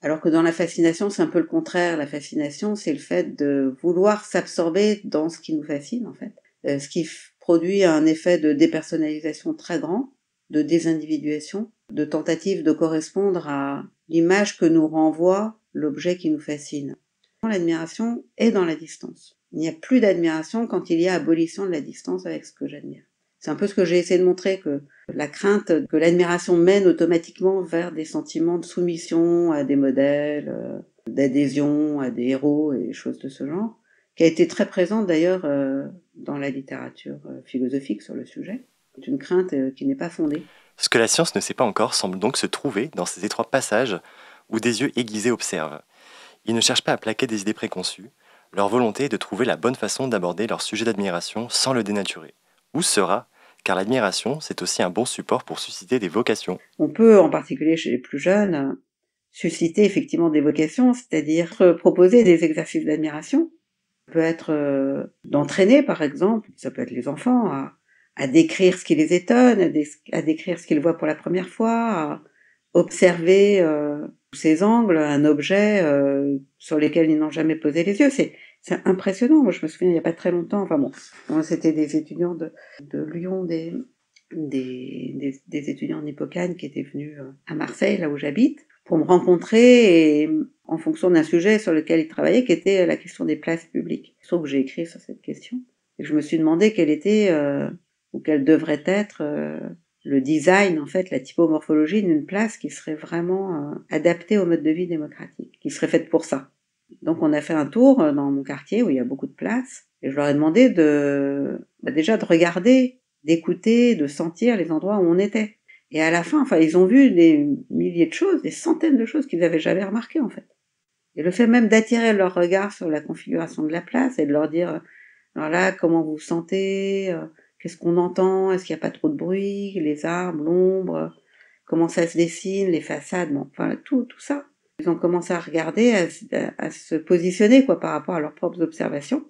[SPEAKER 9] Alors que dans la fascination, c'est un peu le contraire. La fascination, c'est le fait de vouloir s'absorber dans ce qui nous fascine, en fait. Euh, ce qui produit un effet de dépersonnalisation très grand, de désindividuation, de tentative de correspondre à l'image que nous renvoie l'objet qui nous fascine. L'admiration est dans la distance. Il n'y a plus d'admiration quand il y a abolition de la distance avec ce que j'admire. C'est un peu ce que j'ai essayé de montrer, que la crainte, que l'admiration mène automatiquement vers des sentiments de soumission à des modèles, euh, d'adhésion à des héros et choses de ce genre, qui a été très présente d'ailleurs euh, dans la littérature euh, philosophique sur le sujet. C'est une crainte qui n'est pas fondée.
[SPEAKER 3] Ce que la science ne sait pas encore semble donc se trouver dans ces étroits passages où des yeux aiguisés observent. Ils ne cherchent pas à plaquer des idées préconçues, leur volonté est de trouver la bonne façon d'aborder leur sujet d'admiration sans le dénaturer. Où sera, car l'admiration, c'est aussi un bon support pour susciter des vocations.
[SPEAKER 9] On peut, en particulier chez les plus jeunes, susciter effectivement des vocations, c'est-à-dire proposer des exercices d'admiration. Ça peut être euh, d'entraîner, par exemple, ça peut être les enfants, à, décrire ce qui les étonne, à, décrire ce qu'ils voient pour la première fois, à observer tous euh, ces angles un objet euh, sur lequel ils n'ont jamais posé les yeux. C'est c'est impressionnant. Moi, je me souviens, il n'y a pas très longtemps, enfin bon, c'était des étudiants de, Lyon, des, des, étudiants en hippocane qui étaient venus euh, à Marseille, là où j'habite, pour me rencontrer et en fonction d'un sujet sur lequel ils travaillaient, qui était euh, la question des places publiques. Sauf que j'ai écrit sur cette question. Et je me suis demandé quel était, euh, ou quel devrait être, le design, en fait, la typomorphologie d'une place qui serait vraiment adaptée au mode de vie démocratique, qui serait faite pour ça. Donc on a fait un tour euh, dans mon quartier où il y a beaucoup de places et je leur ai demandé de bah, déjà de regarder, d'écouter, de sentir les endroits où on était. Et à la fin, enfin, ils ont vu des milliers de choses, des centaines de choses qu'ils n'avaient jamais remarquées en fait. Et le fait même d'attirer leur regard sur la configuration de la place et de leur dire alors là, comment vous vous sentez euh, Qu'est-ce qu'on entend Est-ce qu'il n'y a pas trop de bruit Les arbres, l'ombre Comment ça se dessine Les façades bon, Enfin, tout ça. Ils ont commencé à regarder, à, se positionner quoi par rapport à leurs propres observations.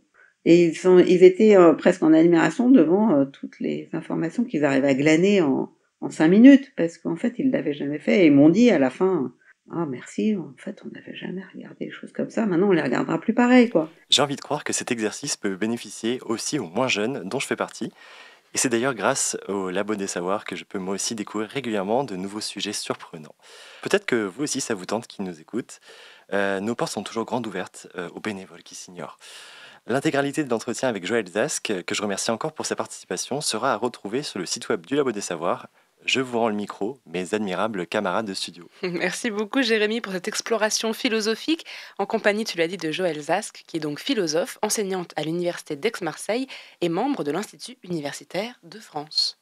[SPEAKER 9] Et ils, sont, ils étaient euh, presque en admiration devant euh, toutes les informations qu'ils arrivaient à glaner en, en cinq minutes, parce qu'en fait, ils l'avaient jamais fait. Et ils m'ont dit à la fin, ah merci, en fait, on n'avait jamais regardé les choses comme ça, maintenant on les regardera plus pareil. quoi.
[SPEAKER 3] J'ai envie de croire que cet exercice peut bénéficier aussi aux moins jeunes, dont je fais partie. Et c'est d'ailleurs grâce au Labo des Savoirs que je peux moi aussi découvrir régulièrement de nouveaux sujets surprenants. Peut-être que vous aussi, ça vous tente qui nous écoute. Euh, nos portes sont toujours grandes ouvertes euh, aux bénévoles qui s'ignorent. L'intégralité de l'entretien avec Joël Zask, que je remercie encore pour sa participation, sera à retrouver sur le site web du Labo des Savoirs, je vous rends le micro, mes admirables camarades de studio.
[SPEAKER 2] Merci beaucoup Jérémy pour cette exploration philosophique en compagnie, tu l'as dit, de Joël Zask, qui est donc philosophe, enseignante à l'Université d'Aix-Marseille et membre de l'Institut universitaire de France.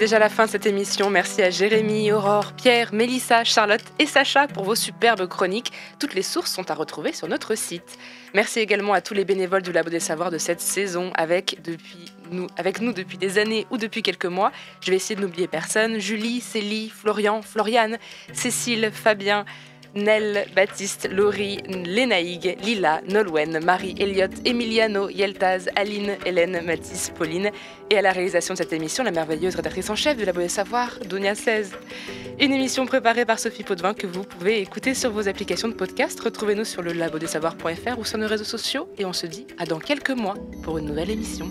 [SPEAKER 2] déjà la fin de cette émission. Merci à Jérémy, Aurore, Pierre, Mélissa, Charlotte et Sacha pour vos superbes chroniques. Toutes les sources sont à retrouver sur notre site. Merci également à tous les bénévoles du Labo des Savoirs de cette saison avec, depuis nous, avec nous depuis des années ou depuis quelques mois. Je vais essayer de n'oublier personne. Julie, Célie, Florian, Floriane, Cécile, Fabien, Nel, Baptiste, Laurie, Lenaïg, Lila, Nolwen, Marie, Elliot, Emiliano, Yeltaz, Aline, Hélène, Mathis, Pauline. Et à la réalisation de cette émission, la merveilleuse rédactrice en chef de Labo des Savoirs, Dunia 16. Une émission préparée par Sophie Potvin que vous pouvez écouter sur vos applications de podcast. Retrouvez-nous sur le savoirs.fr ou sur nos réseaux sociaux. Et on se dit à dans quelques mois pour une nouvelle émission.